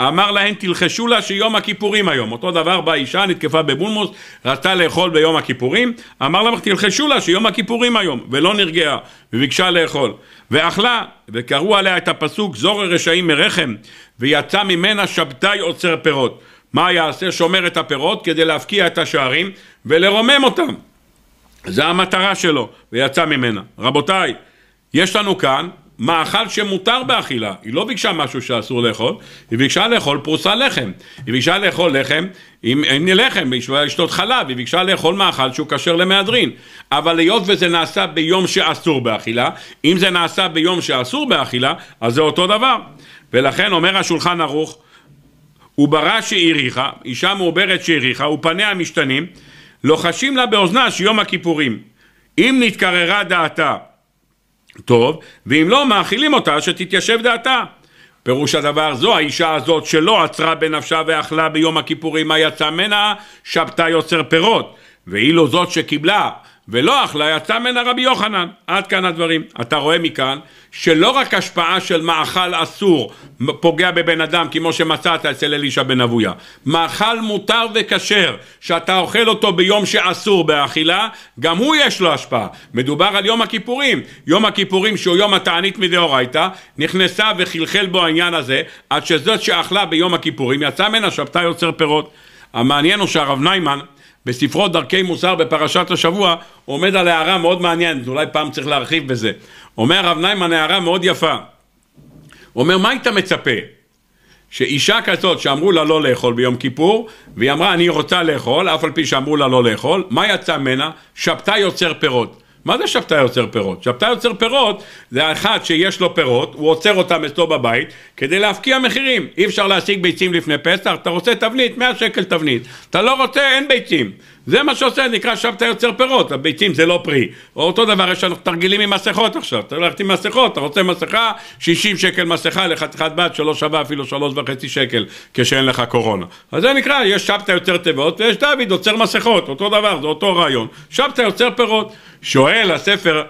אמר להם תלחשו לה שיום הכיפורים היום. אותו דבר באה אישה נתקפה בבולמוס, רצתה לאכול ביום הכיפורים, אמר להם תלחשו לה שיום הכיפורים היום, ולא נרגעה, וביקשה לאכול. ואכלה, וקראו עליה את הפסוק זור רשעים מרחם, ויצא ממנה שבתאי עוצר פירות. מה יעשה שומר את הפירות כדי להפקיע את השערים ולרומם אותם? זה המטרה שלו, ויצא ממנה. רבותיי, יש לנו כאן מאכל שמותר באכילה, היא לא ביקשה משהו שאסור לאכול, היא ביקשה לאכול פרוסה לחם, היא ביקשה לאכול לחם, אם, אין לי לחם, היא ביקשה לשתות חלב, היא ביקשה לאכול מאכל שהוא כשר למהדרין, אבל היות וזה נעשה ביום שאסור באכילה, אם זה נעשה ביום שאסור באכילה, אז זה אותו דבר, ולכן אומר השולחן ערוך, הוא ברא שהעריכה, אישה מעוברת שהעריכה, ופניה משתנים, לוחשים לה באוזנה שיום הכיפורים, אם נתקררה דעתה טוב, ואם לא מאכילים אותה, שתתיישב דעתה. פירוש הדבר זו האישה הזאת שלא עצרה בנפשה ואכלה ביום הכיפורים מה יצא ממנה, שבתה יוצר פירות. ואילו זאת שקיבלה ולא לא יצא מנה רבי יוחנן. עד כאן הדברים. אתה רואה מכאן שלא רק השפעה של מאכל אסור פוגע בבן אדם כמו שמצאת אצל אלישע בן אבויה. מאכל מותר וכשר שאתה אוכל אותו ביום שאסור באכילה, גם הוא יש לו השפעה. מדובר על יום הכיפורים. יום הכיפורים שהוא יום התענית מדאורייתא, נכנסה וחלחל בו העניין הזה, עד שזאת שאכלה ביום הכיפורים יצאה ממנה שבתה יוצר פירות. המעניין הוא שהרב ניימן בספרו דרכי מוסר בפרשת השבוע, הוא עומד על הערה מאוד מעניינת, אולי פעם צריך להרחיב בזה. אומר הרב ניימן הערה מאוד יפה. אומר, מה היית מצפה? שאישה כזאת שאמרו לה לא לאכול ביום כיפור, והיא אמרה אני רוצה לאכול, אף על פי שאמרו לה לא לאכול, מה יצא ממנה? שבתה יוצר פירות. מה זה שבתאי יוצר פירות? שבתאי יוצר פירות זה האחד שיש לו פירות, הוא עוצר אותם אצלו בבית כדי להפקיע מחירים. אי אפשר להשיג ביצים לפני פסח, אתה רוצה תבנית, 100 שקל תבנית. אתה לא רוצה, אין ביצים. זה מה שעושה, נקרא שם אתה יוצר פירות, הביצים זה לא פרי. או אותו דבר, יש לנו תרגילים עם מסכות עכשיו, אתה הולך עם מסכות, אתה רוצה מסכה, 60 שקל מסכה לחתיכת בת שלא שווה אפילו שלוש וחצי שקל כשאין לך קורונה. אז זה נקרא, יש שבתא יוצר תיבות ויש דוד עוצר מסכות, אותו דבר, זה אותו רעיון. שבתא יוצר פירות. שואל הספר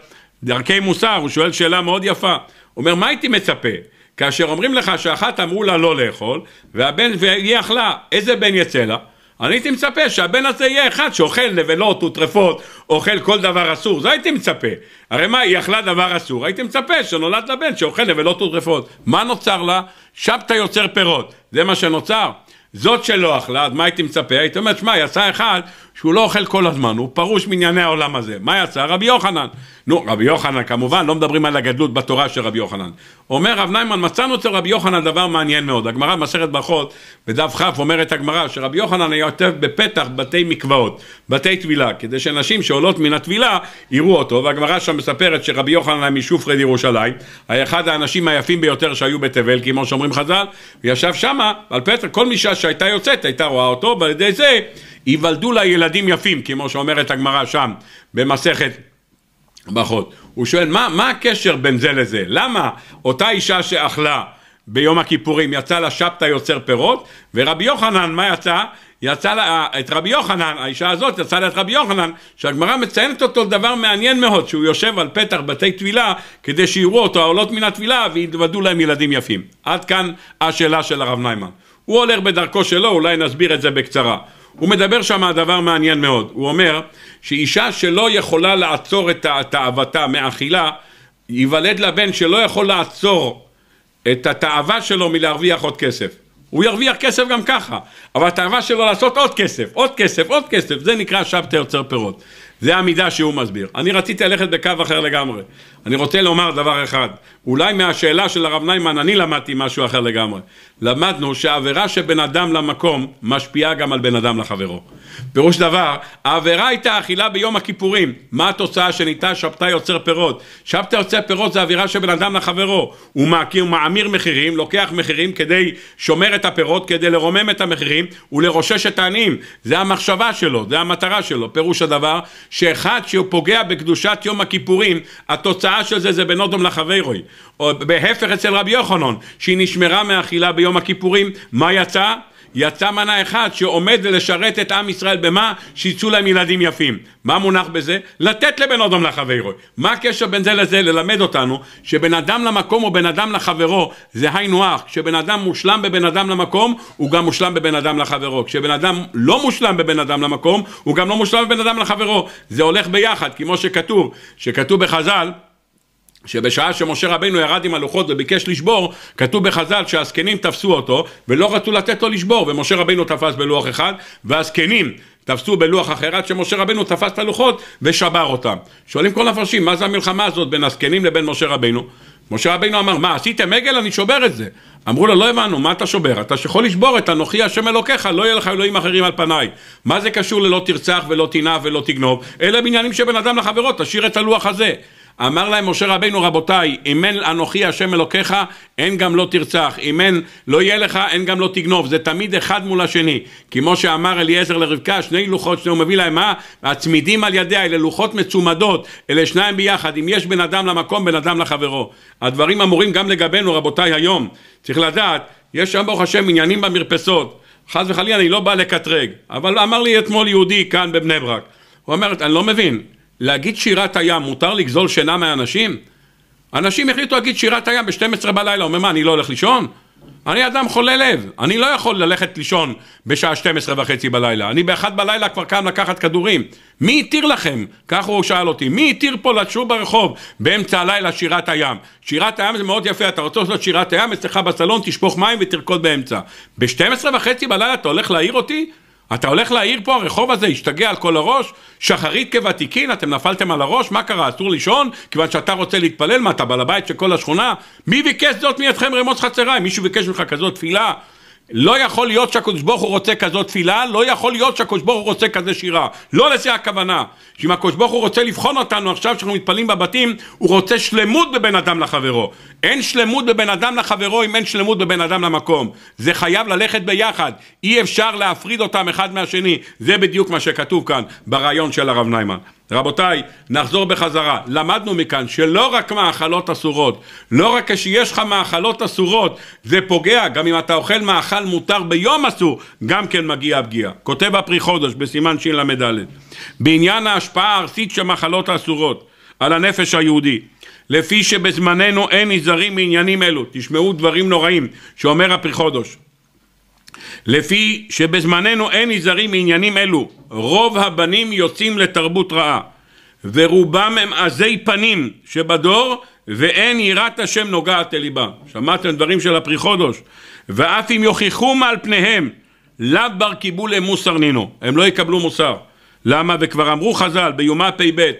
דרכי מוסר, הוא שואל שאלה מאוד יפה. הוא אומר, מה הייתי מצפה? כאשר אומרים לך שאחת אמרו לה לא לאכול, והבן, והיא אכלה, איזה בן יצא לה? אני הייתי מצפה שהבן הזה יהיה אחד שאוכל נבלות וטרפות, אוכל כל דבר אסור, זה הייתי מצפה. הרי מה, היא אכלה דבר אסור, הייתי מצפה שנולד לבן שאוכל נבלות וטרפות. מה נוצר לה? שבתא יוצר פירות, זה מה שנוצר. זאת שלא אכלה, אז מה הייתי מצפה? הייתי אומר, שמע, יצא אחד שהוא לא אוכל כל הזמן, הוא פרוש מענייני העולם הזה. מה יצא? רבי יוחנן. נו, רבי יוחנן, כמובן, לא מדברים על הגדלות בתורה של רבי יוחנן. אומר רב ניימן, מצאנו אצל רבי יוחנן דבר מעניין מאוד. הגמרא במסכת ברכות, בדף כ' אומרת הגמרא, שרבי יוחנן היה כותב בפתח בתי מקוואות, בתי טבילה, כדי שנשים שעולות מן הטבילה יראו אותו, והגמרא שם מספרת שרבי יוחנן היה משופרד ירושלים, היה אחד האנשים היפים ביותר שהיו בתבל, כמו שאומרים חז"ל, וישב שמה, על פתח, כל מישה שהייתה יוצאת הייתה רואה אותו, ועל ידי זה ייוולדו לה ילדים יפים, כמו שאומרת הגמרא שם, במסכת ברכות. הוא שואל, מה, מה הקשר בין זה לזה? למה אותה אישה שאכלה ביום הכיפורים, יצא לה שבתא יוצר פירות, ורבי יוחנן, מה יצא? יצא לה, את רבי יוחנן, האישה הזאת יצא לה את רבי יוחנן, שהגמרא מציינת אותו דבר מעניין מאוד, שהוא יושב על פתח בתי טבילה, כדי שיראו אותו העולות מן הטבילה, ויתוודו להם ילדים יפים. עד כאן השאלה של הרב ניימן. הוא הולך בדרכו שלו, אולי נסביר את זה בקצרה. הוא מדבר שם על דבר מעניין מאוד, הוא אומר שאישה שלא יכולה לעצור את תאוותה מאכילה, ייוולד לה בן שלא יכול לעצור את התאווה שלו מלהרוויח עוד כסף. הוא ירוויח כסף גם ככה, אבל התאווה שלו לעשות עוד כסף, עוד כסף, עוד כסף, זה נקרא שבתא יוצר פירות. זה המידה שהוא מסביר. אני רציתי ללכת בקו אחר לגמרי. אני רוצה לומר דבר אחד, אולי מהשאלה של הרב ניימן אני למדתי משהו אחר לגמרי. למדנו שהעבירה שבין אדם למקום משפיעה גם על בין אדם לחברו. פירוש דבר, העבירה הייתה אכילה ביום הכיפורים. מה התוצאה שניתה? שבתא יוצר פירות. שבתא יוצר פירות זה אווירה שבין אדם לחברו. הוא מעקיר, מעמיר מחירים, לוקח מחירים כדי, שומר את הפירות כדי לרומם את המחירים ולרושש את העניים. זה המחשבה שלו, זה המטרה שלו. פירוש הדבר, שאחד שפוגע בקדושת יום הכיפורים, התוצאה התוצאה של זה זה בין אוטום לחברוי. או בהפך אצל רבי יוחנון, שהיא נשמרה מאכילה ביום הכיפורים, מה יצא? יצא מנה אחד שעומד לשרת את עם ישראל במה? שיצאו להם ילדים יפים. מה מונח בזה? לתת לבן אדם לחברו. מה הקשר בין זה לזה? ללמד אותנו שבין אדם למקום או בין אדם לחברו זה היינו הך. כשבן אדם מושלם בבין אדם למקום, הוא גם מושלם בבין אדם לחברו. כשבן אדם לא מושלם בבין אדם למקום, הוא גם לא מושלם בבין אדם לחברו. זה הולך ביחד, כמו שכתוב, שכתוב בחז"ל שבשעה שמשה רבנו ירד עם הלוחות וביקש לשבור, כתוב בחז"ל שהזקנים תפסו אותו ולא רצו לתת לו לשבור, ומשה רבנו תפס בלוח אחד, והזקנים תפסו בלוח אחר עד שמשה רבנו תפס את הלוחות ושבר אותם. שואלים כל הפרשים, מה זה המלחמה הזאת בין הזקנים לבין משה רבנו? משה רבינו אמר, מה עשיתם עגל? אני שובר את זה. אמרו לו, לא הבנו, מה אתה שובר? אתה יכול לשבור את אנוכי השם אלוקיך, לא יהיה לך אלוהים אחרים על פניי. מה זה קשור ללא תרצח ולא תנאף ולא תגנוב? אלה בניינים שבין אדם לחברו, תשאיר את הלוח הזה. אמר להם משה רבינו רבותיי אם אין אנוכי השם אלוקיך אין גם לא תרצח אם אין לא יהיה לך אין גם לא תגנוב זה תמיד אחד מול השני כמו שאמר אליעזר לרבקה שני לוחות שהוא מביא להם מה אה? הצמידים על ידיה אלה לוחות מצומדות אלה שניים ביחד אם יש בן אדם למקום בן אדם לחברו הדברים אמורים גם לגבינו רבותיי היום צריך לדעת יש שם ברוך השם עניינים במרפסות חס וחלילה אני לא בא לקטרג אבל אמר לי אתמול יהודי כאן בבני ברק הוא אומר אני לא מבין להגיד שירת הים, מותר לגזול שינה מהאנשים? אנשים החליטו להגיד שירת הים ב-12 בלילה, אומר מה, אני לא הולך לישון? אני אדם חולה לב, אני לא יכול ללכת לישון בשעה 12 וחצי בלילה, אני באחד בלילה כבר קם לקחת כדורים. מי התיר לכם? כך הוא שאל אותי, מי התיר פה לשוב ברחוב באמצע הלילה שירת הים? שירת הים זה מאוד יפה, אתה רוצה לעשות שירת הים, אצלך בסלון תשפוך מים ותרקוד באמצע. ב-12 וחצי בלילה אתה הולך להעיר אותי? אתה הולך להעיר פה, הרחוב הזה השתגע על כל הראש? שחרית כוותיקין, אתם נפלתם על הראש, מה קרה? אסור לישון? כיוון שאתה רוצה להתפלל, מה אתה בעל הבית של כל השכונה? מי ביקש זאת מידכם רמוס חצריים? מישהו ביקש ממך כזאת תפילה? לא יכול להיות שהקדוש ברוך הוא רוצה כזאת תפילה, לא יכול להיות שהקדוש ברוך הוא רוצה כזה שירה. לא לזה הכוונה. שאם הקדוש ברוך הוא רוצה לבחון אותנו עכשיו כשאנחנו מתפללים בבתים, הוא רוצה שלמות בבין אדם לחברו. אין שלמות בבין אדם לחברו אם אין שלמות בבין אדם למקום. זה חייב ללכת ביחד. אי אפשר להפריד אותם אחד מהשני. זה בדיוק מה שכתוב כאן ברעיון של הרב ניימן. רבותיי, נחזור בחזרה. למדנו מכאן שלא רק מאכלות אסורות, לא רק כשיש לך מאכלות אסורות, זה פוגע, גם אם אתה אוכל מאכל מותר ביום אסור, גם כן מגיעה הפגיעה. כותב הפרי חודש בסימן של"ד. בעניין ההשפעה הארסית של מחלות האסורות על הנפש היהודי, לפי שבזמננו אין נזהרים מעניינים אלו, תשמעו דברים נוראים שאומר הפרי חודש. לפי שבזמננו אין נזהרים מעניינים אלו, רוב הבנים יוצאים לתרבות רעה, ורובם הם עזי פנים שבדור, ואין יראת השם נוגעת אל ליבם. שמעתם דברים של הפרי חודש, ואף אם יוכיחו על פניהם, לאו בר קיבול מוסר נינו, הם לא יקבלו מוסר. למה? וכבר אמרו חז"ל ביומה פ"ב,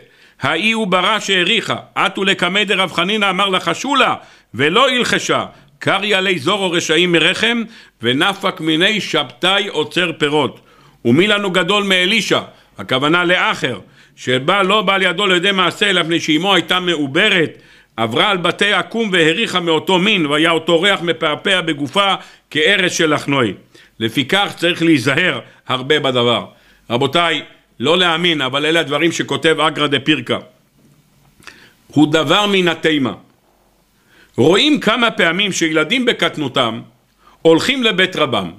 האי הוא ברא שהעריכה, עטו לקמא דרב חנינא אמר לחשולה ולא ילחשה, קריא עלי זורו רשעים מרחם, ונפק מיני שבתאי עוצר פירות. ומי לנו גדול מאלישע, הכוונה לאחר, שבא לא בא לידו לידי מעשה, אלא מפני שאימו הייתה מעוברת, עברה על בתי עקום והריחה מאותו מין, והיה אותו ריח מפעפע בגופה כארץ של לחנוי. לפיכך צריך להיזהר הרבה בדבר. רבותיי, לא להאמין, אבל אלה הדברים שכותב אגרא דה פירקה. הוא דבר מן התימה. רואים כמה פעמים שילדים בקטנותם הולכים לבית רבם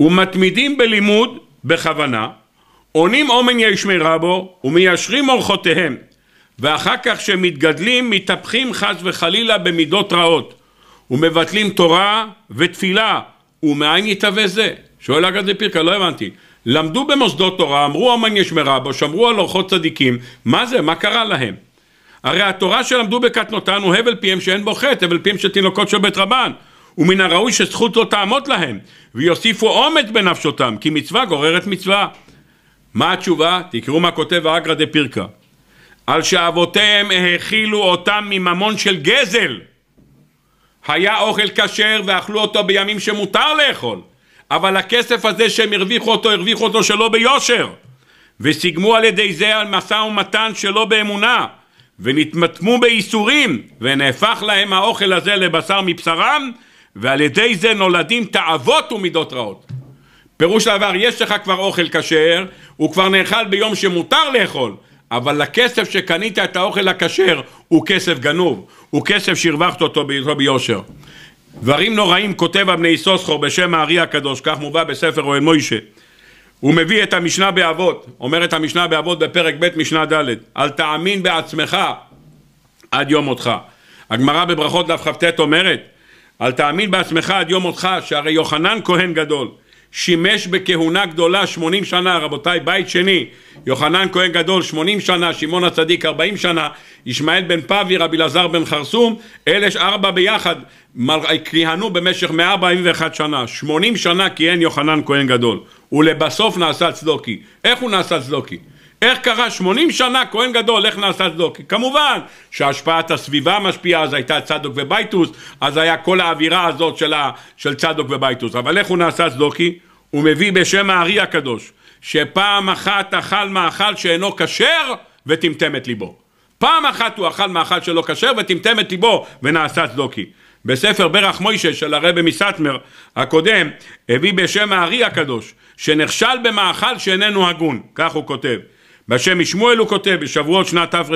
ומתמידים בלימוד בכוונה, עונים אומן ישמי רבו ומיישרים אורחותיהם ואחר כך שמתגדלים מתהפכים חס וחלילה במידות רעות ומבטלים תורה ותפילה ומאין יתהווה זה? שואל אגד פירקה, לא הבנתי. למדו במוסדות תורה, אמרו אומן ישמי רבו, שמרו על אורחות צדיקים, מה זה? מה קרה להם? הרי התורה שלמדו בקטנותן הוא הבל פיהם שאין בו חטא, הבל פיהם של תינוקות של בית רבן. ומן הראוי שזכות לא תעמוד להם, ויוסיפו אומץ בנפשותם, כי מצווה גוררת מצווה. מה התשובה? תקראו מה כותב האגרא דה פירקה. על שאבותיהם האכילו אותם מממון של גזל. היה אוכל כשר ואכלו אותו בימים שמותר לאכול, אבל הכסף הזה שהם הרוויחו אותו, הרוויחו אותו שלא ביושר, וסיגמו על ידי זה על משא ומתן שלא באמונה. ונתמתמו בייסורים, ונהפך להם האוכל הזה לבשר מבשרם, ועל ידי זה נולדים תאוות ומידות רעות. פירוש העבר, יש לך כבר אוכל כשר, הוא כבר נאכל ביום שמותר לאכול, אבל לכסף שקנית את האוכל הכשר הוא כסף גנוב, הוא כסף שהרווחת אותו ביותו ביושר. דברים נוראים כותב הבני סוסחור בשם הארי הקדוש, כך מובא בספר אוהל מוישה. הוא מביא את המשנה באבות, אומרת המשנה באבות בפרק ב' משנה ד', אל תאמין בעצמך עד יום מותך. הגמרא בברכות דף כ"ט אומרת, אל תאמין בעצמך עד יום מותך, שהרי יוחנן כהן גדול שימש בכהונה גדולה 80 שנה, רבותיי, בית שני, יוחנן כהן גדול 80 שנה, שמעון הצדיק 40 שנה, ישמעאל בן פאבי, רבי אלעזר בן חרסום, אלה ארבע ביחד כיהנו במשך 141 שנה, 80 שנה כיהן יוחנן כהן גדול, ולבסוף נעשה צדוקי. איך הוא נעשה צדוקי? איך קרה 80 שנה כהן גדול, איך נעשה צדוק? כמובן שהשפעת הסביבה משפיעה, אז הייתה צדוק ובייטוס, אז היה כל האווירה הזאת של, ה, של צדוק ובייטוס. אבל איך הוא נעשה צדוקי? הוא מביא בשם הארי הקדוש, שפעם אחת אכל מאכל שאינו כשר וטמטם את ליבו. פעם אחת הוא אכל מאכל שלא כשר וטמטם את ליבו ונעשה צדוקי. בספר ברח מוישה של הרבי מסטמר הקודם הביא בשם הארי הקדוש שנכשל במאכל שאיננו הגון, כך הוא כותב בשם משמואל הוא כותב בשבועות שנת תרע"ח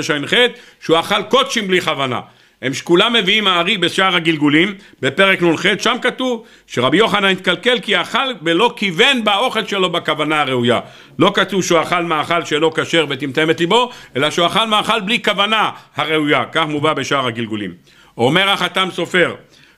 שהוא אכל קודשים בלי כוונה. הם שכולם מביאים הארי בשער הגלגולים בפרק נ"ח שם כתוב שרבי יוחנן התקלקל כי אכל ולא כיוון באוכל שלו בכוונה הראויה. לא כתוב שהוא אכל מאכל שלא כשר וטמטם את ליבו אלא שהוא אכל מאכל בלי כוונה הראויה כך מובא בשער הגלגולים. אומר החתם סופר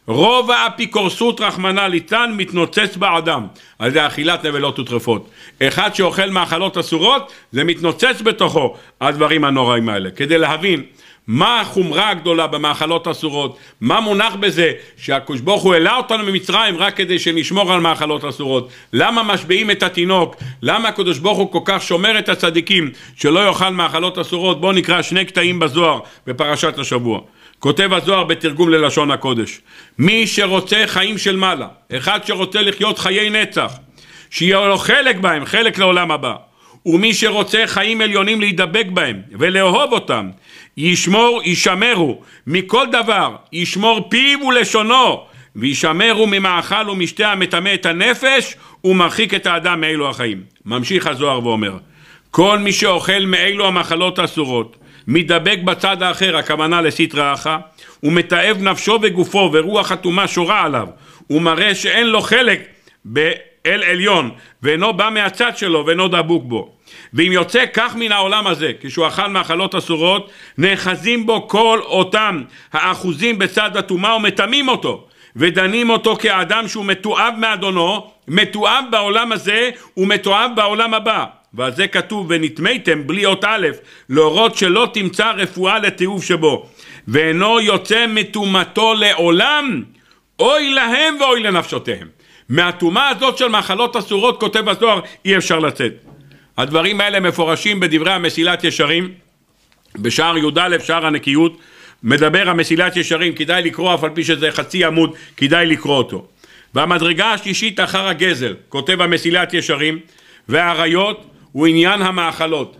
רוב האפיקורסות רחמנא ליצן מתנוצץ באדם על ידי אכילת נבלות וטרפות. אחד שאוכל מאכלות אסורות זה מתנוצץ בתוכו הדברים הנוראים האלה. כדי להבין מה החומרה הגדולה במאכלות אסורות, מה מונח בזה שהקדוש ברוך הוא העלה אותנו ממצרים רק כדי שנשמור על מאכלות אסורות, למה משביעים את התינוק, למה הקדוש ברוך הוא כל כך שומר את הצדיקים שלא יאכל מאכלות אסורות, בואו נקרא שני קטעים בזוהר בפרשת השבוע. כותב הזוהר בתרגום ללשון הקודש, מי שרוצה חיים של מעלה, אחד שרוצה לחיות חיי נצח, שיהיה לו חלק בהם, חלק לעולם הבא, ומי שרוצה חיים עליונים להידבק בהם ולאהוב אותם, ישמור, ישמרו מכל דבר, ישמור פיו ולשונו, וישמרו ממאכל ומשתה המטמא את הנפש ומרחיק את האדם מאלו החיים. ממשיך הזוהר ואומר, כל מי שאוכל מאלו המחלות אסורות, מתדבק בצד האחר, הכוונה לסטרא אחא, הוא מתעב נפשו וגופו ורוח הטומאה שורה עליו, הוא מראה שאין לו חלק באל עליון, ואינו בא מהצד שלו ואינו דבוק בו. ואם יוצא כך מן העולם הזה, כשהוא אכל מאכלות אסורות, נאחזים בו כל אותם האחוזים בצד הטומאה ומטמאים אותו, ודנים אותו כאדם שהוא מתועב מאדונו, מתועב בעולם הזה ומתועב בעולם הבא. ועל זה כתוב ונטמאתם בלי אות א', להורות שלא תמצא רפואה לתיעוב שבו, ואינו יוצא מטומאתו לעולם, אוי להם ואוי לנפשותיהם. מהטומאה הזאת של מחלות אסורות, כותב הזוהר, אי אפשר לצאת. הדברים האלה מפורשים בדברי המסילת ישרים, בשער י"א, שער הנקיות, מדבר המסילת ישרים, כדאי לקרוא, אף על פי שזה חצי עמוד, כדאי לקרוא אותו. והמדרגה השלישית אחר הגזל, כותב המסילת ישרים, והאריות, הוא עניין המאכלות,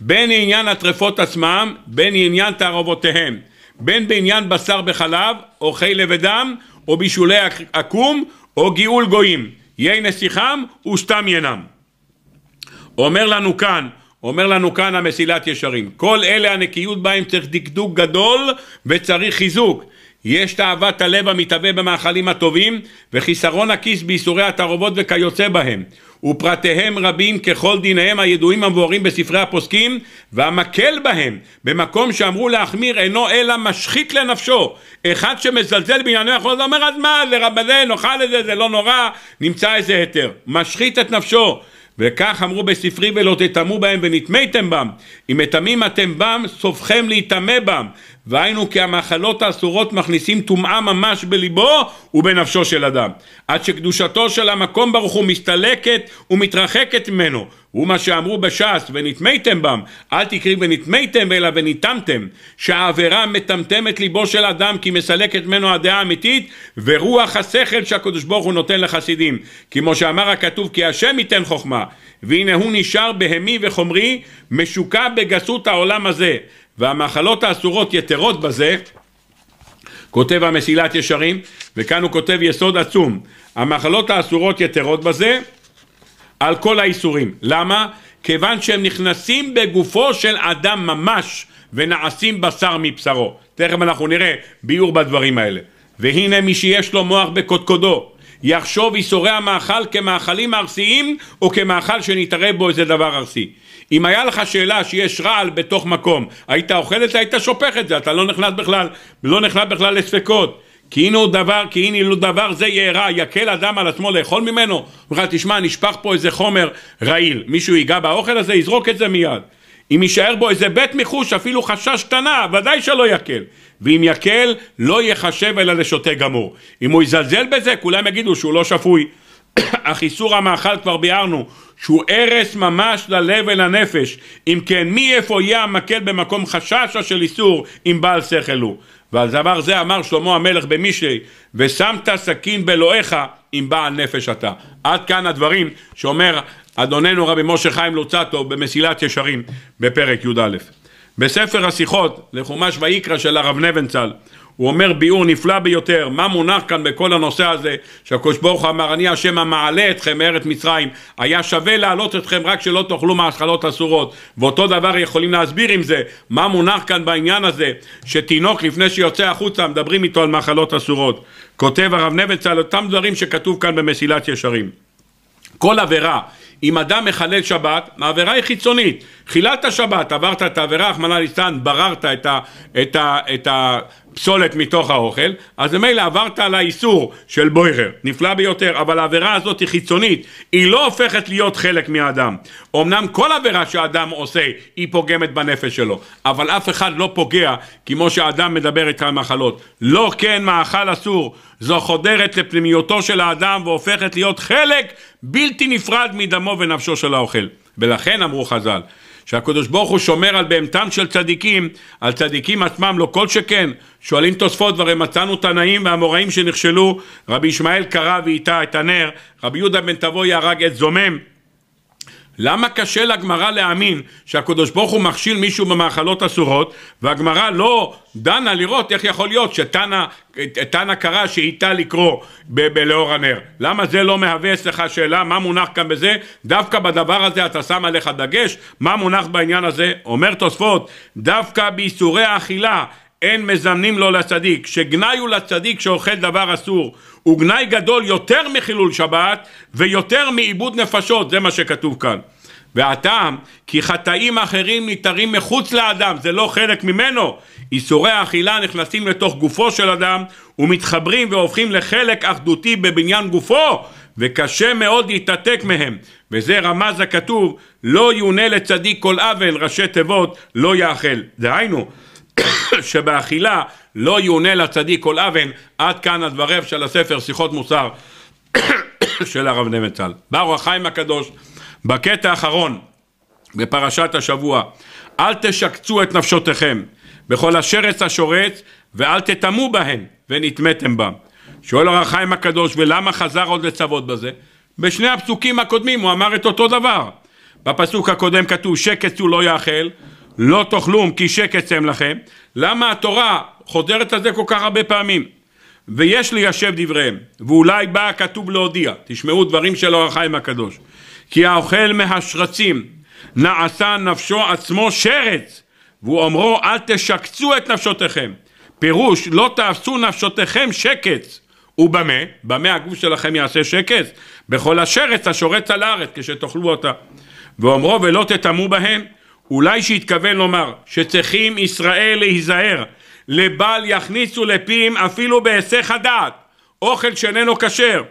בין עניין הטרפות עצמם, בין עניין תערובותיהם, בין בעניין בשר בחלב, או חלב ודם, או בישולי עקום, או גאול גויים, יהי נסיכם וסתם ינם. אומר לנו כאן, אומר לנו כאן המסילת ישרים, כל אלה הנקיות בהם צריך דקדוק גדול וצריך חיזוק, יש תאוות הלב המתהווה במאכלים הטובים, וחיסרון הכיס בייסורי התערובות וכיוצא בהם. ופרטיהם רבים ככל דיניהם הידועים המבוארים בספרי הפוסקים, והמקל בהם, במקום שאמרו להחמיר, אינו אלא משחית לנפשו. אחד שמזלזל בענייני החולות אומר אז מה, זה רבנן, נאכל את זה, זה לא נורא, נמצא איזה היתר. משחית את נפשו. וכך אמרו בספרי ולא תטמאו בהם ונטמאתם בם אם מטמאים אתם בם סופכם להיטמא בם והיינו כי המחלות האסורות מכניסים טומאה ממש בליבו ובנפשו של אדם עד שקדושתו של המקום ברוך הוא מסתלקת ומתרחקת ממנו הוא מה שאמרו בש"ס, ונטמאתם בם, אל תקריא ונטמאתם אלא וניתמתם, שהעבירה מטמטמת ליבו של אדם כי מסלקת ממנו הדעה האמיתית, ורוח השכל שהקדוש ברוך הוא נותן לחסידים. כמו שאמר הכתוב, כי השם ייתן חוכמה, והנה הוא נשאר בהמי וחומרי, משוקע בגסות העולם הזה, והמחלות האסורות יתרות בזה, כותב המסילת ישרים, וכאן הוא כותב יסוד עצום, המחלות האסורות יתרות בזה, על כל האיסורים. למה? כיוון שהם נכנסים בגופו של אדם ממש ונעשים בשר מבשרו. תכף אנחנו נראה ביור בדברים האלה. והנה מי שיש לו מוח בקודקודו יחשוב איסורי המאכל כמאכלים ארסיים או כמאכל שנתערב בו איזה דבר ארסי. אם היה לך שאלה שיש רעל בתוך מקום, היית אוכל את זה, היית שופך את זה, אתה לא נכנס בכלל, לא נכנס בכלל לספקות. כי כאילו הנה הוא דבר, כי הנה אילו דבר זה יהיה יקל אדם על עצמו לאכול ממנו? הוא אומר, תשמע, נשפך פה איזה חומר רעיל, מישהו ייגע באוכל הזה, יזרוק את זה מיד. אם יישאר בו איזה בית מחוש, אפילו חשש קטנה, ודאי שלא יקל. ואם יקל, לא ייחשב אלא לשוטה גמור. אם הוא יזלזל בזה, כולם יגידו שהוא לא שפוי. אך איסור המאכל כבר ביארנו, שהוא הרס ממש ללב ולנפש. אם כן, מי איפה יהיה המקל במקום חשש אשר איסור אם בעל שכל הוא? ועל דבר זה אמר שלמה המלך במישלי, ושמת סכין בלואיך אם בעל נפש אתה. עד כאן הדברים שאומר אדוננו רבי משה חיים לוצטו במסילת ישרים בפרק י"א. בספר השיחות לחומש ויקרא של הרב נבנצל הוא אומר ביאור נפלא ביותר, מה מונח כאן בכל הנושא הזה, שהקדוש ברוך הוא אמר, אני השם המעלה אתכם מארץ מצרים, היה שווה להעלות אתכם רק שלא תאכלו מאכלות אסורות, ואותו דבר יכולים להסביר עם זה, מה מונח כאן בעניין הזה, שתינוק לפני שיוצא החוצה מדברים איתו על מאכלות אסורות. כותב הרב נבץ על אותם דברים שכתוב כאן במסילת ישרים. כל עבירה אם אדם מחלל שבת, העבירה היא חיצונית. חיללת שבת, עברת את העבירה, אחמנא ליצן, בררת את, ה, את, ה, את ה פסולת מתוך האוכל, אז ממילא עברת על האיסור של בוירר, נפלא ביותר, אבל העבירה הזאת היא חיצונית, היא לא הופכת להיות חלק מהאדם. אמנם כל עבירה שאדם עושה היא פוגמת בנפש שלו, אבל אף אחד לא פוגע כמו שאדם מדבר איתך על מחלות. לא כן מאכל אסור, זו חודרת לפנימיותו של האדם והופכת להיות חלק בלתי נפרד מדמו ונפשו של האוכל. ולכן אמרו חז"ל, שהקדוש ברוך הוא שומר על בהמתם של צדיקים, על צדיקים עצמם לא כל שכן, שואלים תוספות והרי מצאנו תנאים והמוראים שנכשלו, רבי ישמעאל קרא ואיתה את הנר, רבי יהודה בן תבואי הרג את זומם למה קשה לגמרא להאמין שהקדוש ברוך הוא מכשיל מישהו במאכלות אסורות והגמרא לא דנה לראות איך יכול להיות שתנא קרא שאיתה לקרוא בלאור הנר למה זה לא מהווה אצלך שאלה מה מונח כאן בזה דווקא בדבר הזה אתה שם עליך דגש מה מונח בעניין הזה אומר תוספות דווקא באיסורי האכילה אין מזמנים לו לצדיק, שגנאי הוא לצדיק שאוכל דבר אסור, הוא גנאי גדול יותר מחילול שבת ויותר מעיבוד נפשות, זה מה שכתוב כאן. והטעם, כי חטאים אחרים ניתרים מחוץ לאדם, זה לא חלק ממנו. איסורי האכילה נכנסים לתוך גופו של אדם ומתחברים והופכים לחלק אחדותי בבניין גופו, וקשה מאוד להתעתק מהם. וזה רמז הכתוב, לא יונה לצדיק כל עוול, ראשי תיבות, לא יאכל. דהיינו, שבאכילה לא יונה לצדיק כל אבן, עד כאן הדבריו של הספר שיחות מוסר של הרב נבנצל. ברוך חיים הקדוש, בקטע האחרון בפרשת השבוע, אל תשקצו את נפשותיכם בכל השרץ השורץ ואל תטמאו בהן ונטמאתם בה. שואל הרב חיים הקדוש ולמה חזר עוד לצוות בזה? בשני הפסוקים הקודמים הוא אמר את אותו דבר. בפסוק הקודם כתוב שקץ הוא לא יאכל לא תאכלום כי שקט צם לכם, למה התורה חוזרת על זה כל כך הרבה פעמים? ויש ליישב דבריהם, ואולי בא הכתוב להודיע, תשמעו דברים של אור החיים הקדוש, כי האוכל מהשרצים נעשה נפשו עצמו שרץ, והוא אומרו אל תשקצו את נפשותיכם, פירוש לא תעשו נפשותיכם שקץ, ובמה? במה הגוף שלכם יעשה שקץ? בכל השרץ השורץ על הארץ כשתאכלו אותה, ואומרו ולא תטמאו בהם אולי שהתכוון לומר שצריכים ישראל להיזהר לבל יכניסו לפים אפילו בהיסח הדעת אוכל שאיננו כשר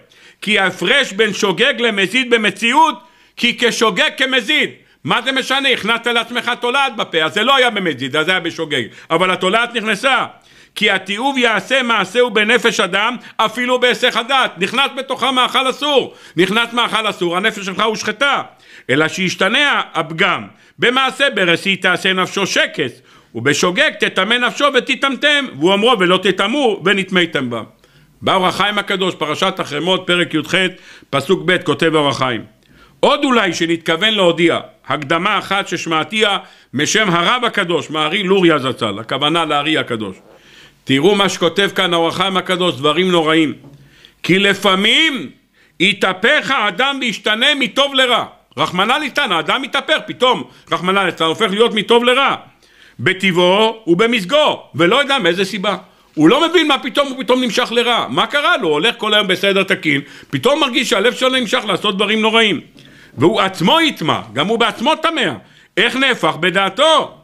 כי ההפרש בין שוגג למזיד במציאות כי כשוגג כמזיד מה זה משנה? הכנסת לעצמך תולעת בפה, אז זה לא היה במזיד, אז זה היה בשוגג, אבל התולעת נכנסה. כי התיעוב יעשה מעשהו בנפש אדם, אפילו בהיסח הדעת. נכנס בתוכה מאכל אסור. נכנס מאכל אסור, הנפש שלך הושחתה. אלא שישתנה הפגם במעשה בראשית תעשה נפשו שקץ, ובשוגג תטמא נפשו ותטמטם, והוא אמרו ולא תטמאו ונטמאתם בה. בא אור החיים הקדוש, פרשת החרמות, פרק י"ח, פסוק ב', כותב אור החיים. עוד אולי שנתכוון להודיע, הקדמה אחת ששמעתיה משם הרב הקדוש, מהארי לוריה זצ"ל, הכוונה לארי הקדוש. תראו מה שכותב כאן אור החיים הקדוש, דברים נוראים. כי לפעמים התהפך האדם וישתנה מטוב לרע. רחמנא ליטן, האדם מתאפר, פתאום רחמנא ליטן, הופך להיות מטוב לרע. בטבעו ובמזגו, ולא יודע מאיזה סיבה. הוא לא מבין מה פתאום הוא פתאום נמשך לרע. מה קרה לו? הוא הולך כל היום בסדר תקין, פתאום מרגיש שהלב שלו נמשך לעשות דברים נוראים. והוא עצמו יטמע, גם הוא בעצמו טמא. איך נהפך בדעתו?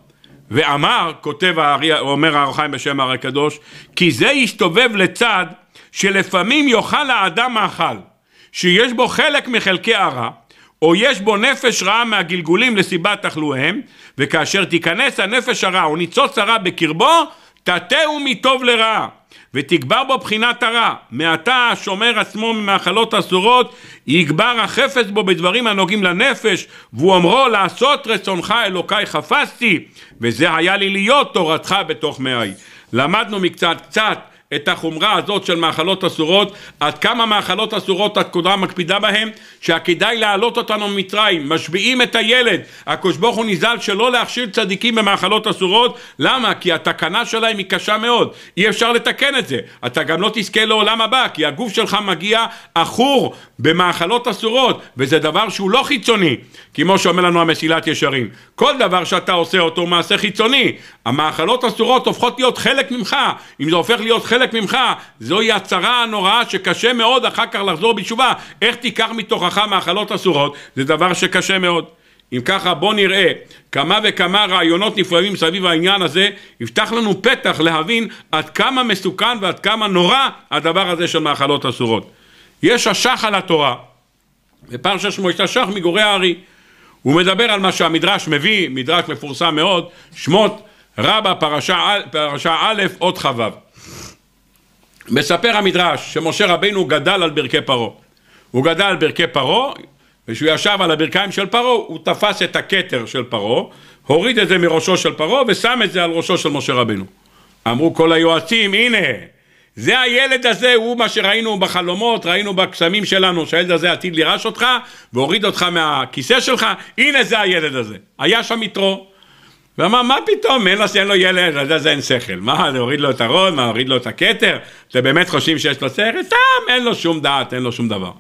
ואמר, כותב, הארי, אומר הארוחיים בשם הר הקדוש, כי זה יסתובב לצד שלפעמים יאכל האדם מאכל, שיש בו חלק מחלקי הרע, או יש בו נפש רעה מהגלגולים לסיבת תחלואיהם, וכאשר תיכנס הנפש הרע או ניצוץ הרע בקרבו, תתהו מטוב לרע, ותגבר בו בחינת הרע. מעתה השומר עצמו ממאכלות אסורות, יגבר החפץ בו בדברים הנוגעים לנפש, והוא אמרו לעשות רצונך אלוקי חפשתי, וזה היה לי להיות תורתך בתוך מאי. למדנו מקצת קצת את החומרה הזאת של מאכלות אסורות, עד כמה מאכלות אסורות הקודרה מקפידה בהם, שהכדאי להעלות אותנו ממצרים, משביעים את הילד, הקדוש ברוך הוא נזהל שלא להכשיר צדיקים במאכלות אסורות, למה? כי התקנה שלהם היא קשה מאוד, אי אפשר לתקן את זה, אתה גם לא תזכה לעולם הבא, כי הגוף שלך מגיע עכור במאכלות אסורות, וזה דבר שהוא לא חיצוני, כמו שאומר לנו המסילת ישרים. כל דבר שאתה עושה אותו הוא מעשה חיצוני. המאכלות אסורות הופכות להיות חלק ממך. אם זה הופך להיות חלק ממך, זוהי הצרה הנוראה שקשה מאוד אחר כך לחזור בתשובה. איך תיקח מתוכך מאכלות אסורות? זה דבר שקשה מאוד. אם ככה בוא נראה כמה וכמה רעיונות נפרדים סביב העניין הזה, יפתח לנו פתח להבין עד כמה מסוכן ועד כמה נורא הדבר הזה של מאכלות אסורות. יש אשך על התורה, בפרשת שמו יש אשך מגורי הארי. הוא מדבר על מה שהמדרש מביא, מדרש מפורסם מאוד, שמות רבה פרשה, פרשה א', אות כ"ו. מספר המדרש שמשה רבינו גדל על ברכי פרעה. הוא גדל על ברכי פרעה, וכשהוא ישב על הברכיים של פרעה, הוא תפס את הכתר של פרעה, הוריד את זה מראשו של פרעה ושם את זה על ראשו של משה רבינו. אמרו כל היועצים, הנה, זה הילד הזה, הוא מה שראינו בחלומות, ראינו בקסמים שלנו, שהילד הזה עתיד לירש אותך והוריד אותך מהכיסא שלך, הנה זה הילד הזה. היה שם יתרו. ואמר, מה פתאום, אין, לו, אין לו ילד, לזה זה אין שכל. מה, להוריד לו את הרון, מה, להוריד לו את הכתר? אתם באמת חושבים שיש לו שכל? סתם, אין לו שום דעת, אין לו שום דבר.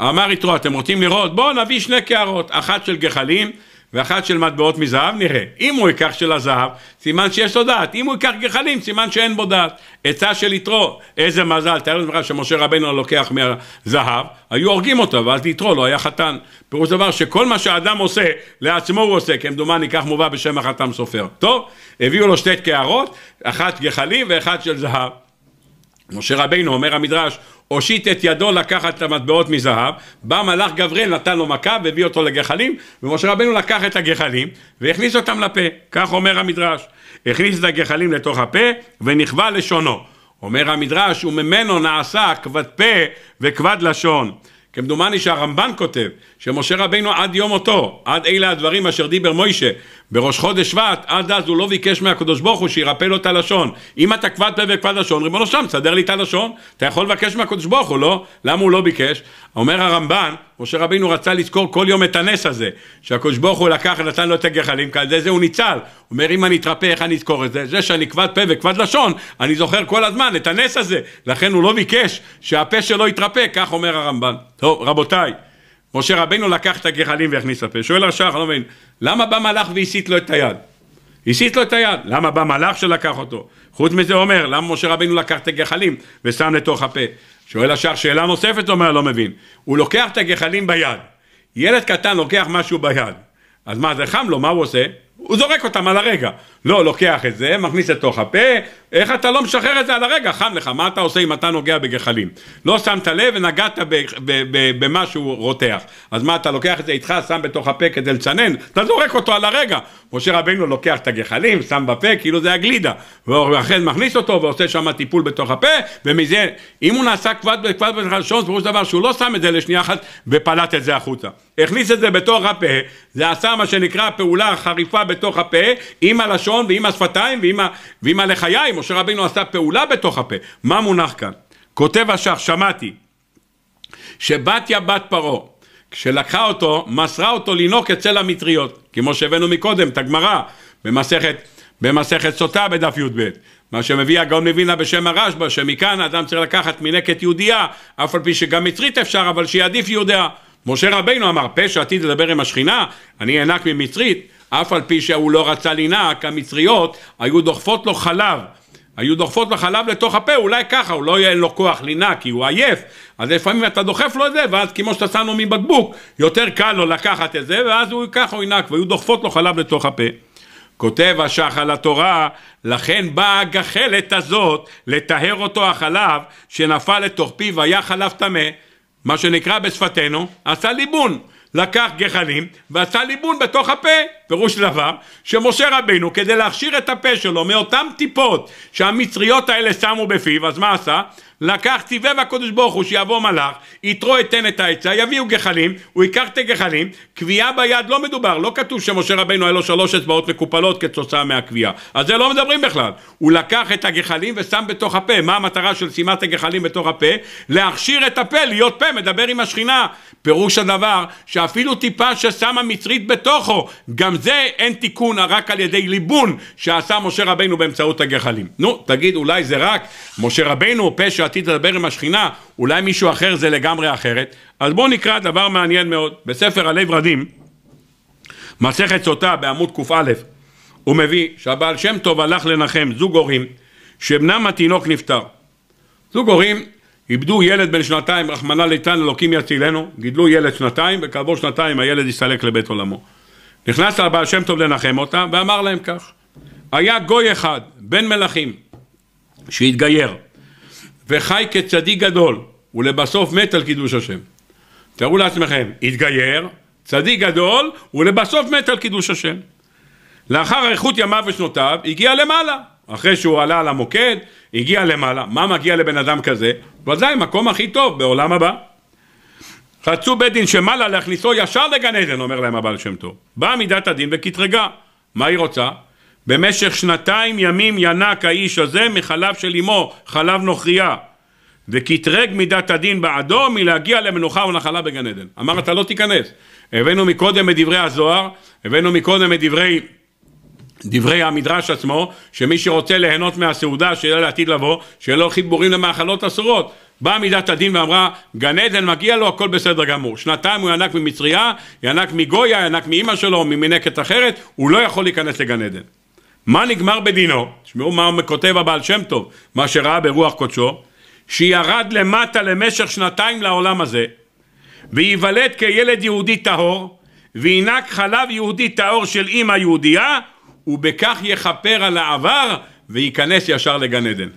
אמר יתרו, אתם רוצים לראות? בואו נביא שני קערות, אחת של גחלים ואחת של מטבעות מזהב, נראה. אם הוא ייקח של הזהב, סימן שיש לו דעת. אם הוא ייקח גחלים, סימן שאין בו דעת. עצה של יתרו, איזה מזל, תאר לעצמך שמשה רבנו לוקח מהזהב, היו הורגים אותו, ואז יתרו לא היה חתן. פירוש דבר שכל מה שאדם עושה, לעצמו הוא עושה, כמדומני כך מובא בשם החתם סופר. טוב, הביאו לו שתי קערות, אחת גחלים ואחת של זהב. משה רבינו, אומר המדרש, הושיט את ידו לקחת את המטבעות מזהב, בא מלאך גבריאל, נתן לו מכה והביא אותו לגחלים, ומשה רבנו לקח את הגחלים והכניס אותם לפה, כך אומר המדרש. הכניס את הגחלים לתוך הפה ונכווה לשונו. אומר המדרש, וממנו נעשה כבד פה וכבד לשון. כמדומני שהרמב"ן כותב שמשה רבינו עד יום מותו, עד אלה הדברים אשר דיבר מוישה בראש חודש שבט, עד אז הוא לא ביקש מהקדוש ברוך הוא שירפא לו את הלשון. אם אתה כבד פה וכבד לשון, ריבונו שם, תסדר לי את הלשון, אתה יכול לבקש מהקדוש ברוך הוא, לא? למה הוא לא ביקש? אומר הרמב"ן משה רבינו רצה לזכור כל יום את הנס הזה, שהקדוש ברוך הוא לקח, נתן לו את הגחלים, כי על זה, זה הוא ניצל. הוא אומר, אם אני אתרפא, איך אני אזכור את זה? זה שאני כבד פה וכבד לשון, אני זוכר כל הזמן את הנס הזה. לכן הוא לא ביקש שהפה שלו יתרפא, כך אומר הרמב"ן. טוב, רבותיי, משה רבינו לקח את הגחלים והכניס לפה. שואל הרשע, אני לא מבין, למה בא מלאך והסיט לו את היד? הסיט לו את היד, למה בא מלאך שלקח אותו? חוץ מזה אומר, למה משה רבינו לקח את הגחלים ושם לתוך הפה? שואל השח שאלה נוספת, אומר לא מבין. הוא לוקח את הגחלים ביד. ילד קטן לוקח משהו ביד. אז מה, זה חם לו, מה הוא עושה? הוא זורק אותם על הרגע. לא, לוקח את זה, מכניס לתוך הפה, איך אתה לא משחרר את זה על הרגע? חם לך, מה אתה עושה אם אתה נוגע בגחלים? לא שמת לב ונגעת במה שהוא רותח. אז מה, אתה לוקח את זה איתך, שם בתוך הפה כדי לצנן? אתה זורק אותו על הרגע. משה רבנו לוקח את הגחלים, שם בפה, כאילו זה הגלידה. ואכן מכניס אותו ועושה שם טיפול בתוך הפה, ומזה, אם הוא נעשה כבד בכבד בלשון, פירוש דבר שהוא לא שם את זה לשנייה אחת ופלט את זה החוצה. הכניס את זה בתוך הפה, זה עשה מה שנקרא פעולה חריפה בתוך הפה, עם הלשון ועם השפתיים ועם, ה... ועם הלחיים. משה רבינו עשה פעולה בתוך הפה. מה מונח כאן? כותב השח, שמעתי, שבתיה בת פרעה, כשלקחה אותו, מסרה אותו לנהוג אצל המטריות, כמו שהבאנו מקודם, את הגמרא, במסכת, במסכת סוטה בדף י"ב. מה שמביא הגאון מווילנה בשם הרשב"א, שמכאן אדם צריך לקחת מנקת יהודייה, אף על פי שגם מצרית אפשר, אבל שיעדיף יהודיה. משה רבינו אמר, פשע עתיד לדבר עם השכינה, אני אענק ממצרית, אף על פי שהוא לא רצה לנהג, המצריות היו דוחפות לו חלב היו דוחפות לחלב לתוך הפה, אולי ככה, הוא לא יהיה לו כוח לינה כי הוא עייף, אז לפעמים אתה דוחף לו את זה, ואז כמו שאתה שם לו מבקבוק, יותר קל לו לקחת את זה, ואז הוא ככה הוא ינק, והיו דוחפות לו חלב לתוך הפה. כותב השחל התורה, לכן באה הגחלת הזאת לטהר אותו החלב שנפל לתוך פיו היה חלב טמא, מה שנקרא בשפתנו, עשה ליבון. לקח גחלים ועשה ליבון בתוך הפה. פירוש דבר שמשה רבינו כדי להכשיר את הפה שלו מאותן טיפות שהמצריות האלה שמו בפיו, אז מה עשה? לקח, ציוו הקדוש ברוך הוא שיבוא מלאך, יתרו אתן את העצה, יביאו גחלים, הוא ייקח את הגחלים, קביעה ביד לא מדובר, לא כתוב שמשה רבינו היה לו שלוש אצבעות מקופלות כתוצאה מהקביעה, על זה לא מדברים בכלל, הוא לקח את הגחלים ושם בתוך הפה, מה המטרה של שימת הגחלים בתוך הפה? להכשיר את הפה, להיות פה, מדבר עם השכינה, פירוש הדבר שאפילו טיפה ששמה מצרית בתוכו, גם זה אין תיקון אה, רק על ידי ליבון שעשה משה רבנו באמצעות הגחלים. נו, תגיד, אולי זה רק משה רבנו, פה שעתיד לדבר עם השכינה, אולי מישהו אחר זה לגמרי אחרת. אז בואו נקרא דבר מעניין מאוד. בספר הלב רדים, מסכת סוטה בעמוד קא, הוא מביא שהבעל שם טוב הלך לנחם זוג הורים שבנם התינוק נפטר. זוג הורים איבדו ילד בן שנתיים, רחמנא ליצלן, אלוקים יצילנו, גידלו ילד שנתיים, וכעבור שנתיים הילד הסתלק לבית עולמו. נכנס לבעל שם טוב לנחם אותם ואמר להם כך היה גוי אחד, בן מלכים, שהתגייר וחי כצדיק גדול ולבסוף מת על קידוש השם. תארו לעצמכם, התגייר, צדיק גדול ולבסוף מת על קידוש השם. לאחר אריכות ימיו ושנותיו הגיע למעלה, אחרי שהוא עלה על המוקד, הגיע למעלה. מה מגיע לבן אדם כזה? ודאי, מקום הכי טוב בעולם הבא. חצו בית דין שמעלה להכניסו ישר לגן עדן, אומר להם הבעל שם טוב. באה מידת הדין וקטרגה. מה היא רוצה? במשך שנתיים ימים ינק האיש הזה מחלב של אמו, חלב נוכריה. וקטרג מידת הדין בעדו מלהגיע למנוחה ונחלה בגן עדן. אמר אתה לא תיכנס. הבאנו מקודם את דברי הזוהר, הבאנו מקודם את דברי, דברי המדרש עצמו, שמי שרוצה ליהנות מהסעודה שיהיה לעתיד לבוא, שיהיה לו חיבורים למאכלות אסורות. באה מידת הדין ואמרה, גן עדן מגיע לו, הכל בסדר גמור. שנתיים הוא ינק ממצריה, ינק מגויה, ינק מאימא שלו, ממינקת אחרת, הוא לא יכול להיכנס לגן עדן. מה נגמר בדינו? תשמעו מה כותב הבעל שם טוב, מה שראה ברוח קודשו, שירד למטה למשך שנתיים לעולם הזה, וייוולד כילד יהודי טהור, וינק חלב יהודי טהור של אימא יהודייה, ובכך יכפר על העבר וייכנס ישר לגן עדן.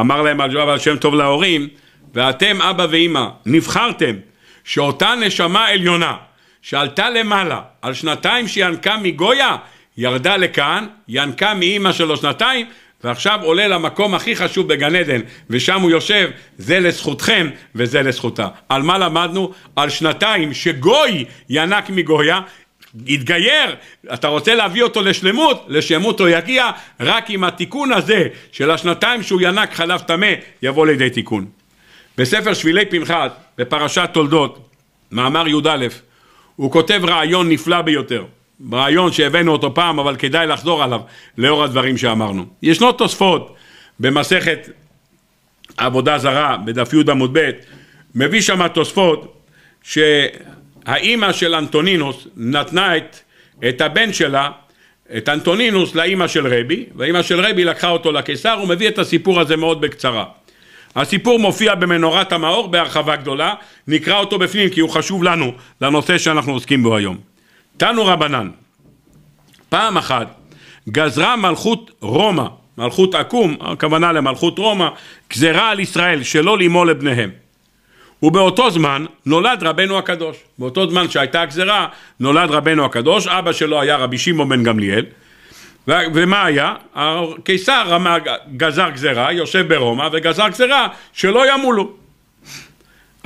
אמר להם על שם טוב להורים, ואתם אבא ואימא, נבחרתם שאותה נשמה עליונה שעלתה למעלה על שנתיים שינקה מגויה, ירדה לכאן, ינקה מאימא שלו שנתיים, ועכשיו עולה למקום הכי חשוב בגן עדן, ושם הוא יושב, זה לזכותכם וזה לזכותה. על מה למדנו? על שנתיים שגוי ינק מגויה, יתגייר, אתה רוצה להביא אותו לשלמות, לשלמות הוא יגיע, רק אם התיקון הזה של השנתיים שהוא ינק חלב טמא יבוא לידי תיקון. בספר שבילי פנחת, בפרשת תולדות, מאמר י"א, הוא כותב רעיון נפלא ביותר. רעיון שהבאנו אותו פעם, אבל כדאי לחזור עליו לאור הדברים שאמרנו. ישנו תוספות במסכת עבודה זרה, בדף י עמוד ב, מביא שם תוספות שהאימא של אנטונינוס נתנה את, את הבן שלה, את אנטונינוס, לאימא של רבי, והאימא של רבי לקחה אותו לקיסר, הוא מביא את הסיפור הזה מאוד בקצרה. הסיפור מופיע במנורת המאור בהרחבה גדולה, נקרא אותו בפנים כי הוא חשוב לנו, לנושא שאנחנו עוסקים בו היום. תנו רבנן, פעם אחת גזרה מלכות רומא, מלכות עקום, הכוונה למלכות רומא, גזרה על ישראל שלא לימו לבניהם. ובאותו זמן נולד רבנו הקדוש. באותו זמן שהייתה הגזרה, נולד רבנו הקדוש, אבא שלו היה רבי שמעון בן גמליאל, ומה היה? הקיסר גזר גזרה, יושב ברומא, וגזר גזרה שלא ימולו.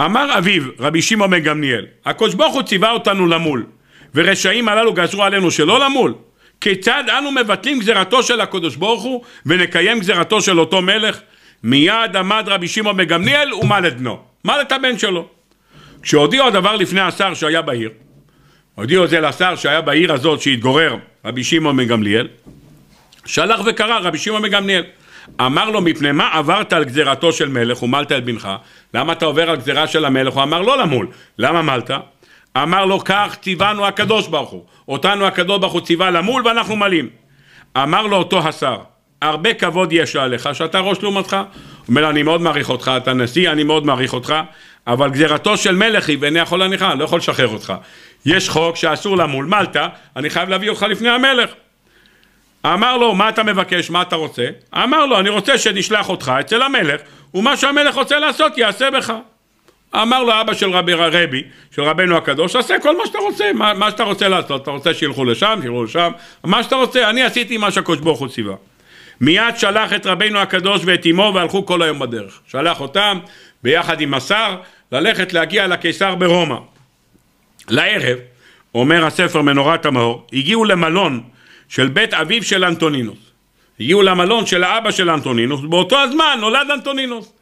אמר אביו, רבי שמעון בן גמליאל, הקדוש ברוך הוא ציווה אותנו למול, ורשעים הללו גזרו עלינו שלא למול. כיצד אנו מבטלים גזירתו של הקדוש ברוך הוא ונקיים גזירתו של אותו מלך? מיד עמד רבי שמעון בן גמליאל ומל את בנו, מל את הבן שלו. כשהודיעו הדבר לפני השר שהיה בעיר, הודיעו את זה לשר שהיה בעיר הזאת שהתגורר רבי שמעון בן גמליאל, שלח וקרא רבי שמעון בן גמליאל. אמר לו, מפני מה עברת על גזירתו של מלך ומלת את בנך? למה אתה עובר על גזירה של המלך? הוא אמר, לא למול. למה מלת? אמר לו, כך ציוונו הקדוש ברוך הוא. אותנו הקדוש ברוך הוא ציווה למול ואנחנו מלים. אמר לו אותו השר, הרבה כבוד יש עליך שאתה ראש לעומתך. הוא אומר לו, אני מאוד מעריך אותך, אתה נשיא, אני מאוד מעריך אותך, אבל גזירתו של מלך היא ואיני יכול להניחה, אני לא יכול לשחרר אותך. יש חוק שאסור למול מלטה, אני חייב להביא אותך לפני המלך. אמר לו, מה אתה מבקש, מה אתה רוצה? אמר לו, אני רוצה שנשלח אותך אצל המלך, ומה שהמלך רוצה לעשות, יעשה בך. אמר לו אבא של רבי רבי, של רבנו הקדוש, עשה כל מה שאתה רוצה, מה, מה שאתה רוצה לעשות, אתה רוצה שילכו לשם, שילכו לשם, מה שאתה רוצה, אני עשיתי מה שהקדוש ברוך הוא ציווה. מיד שלח את רבנו הקדוש ואת אמו והלכו כל היום בדרך. שלח אותם ביחד עם השר ללכת להגיע לקיסר ברומא. לערב, אומר הספר מנורת המאור, הגיעו למלון של בית אביו של אנטונינוס. הגיעו למלון של האבא של אנטונינוס, באותו הזמן נולד אנטונינוס.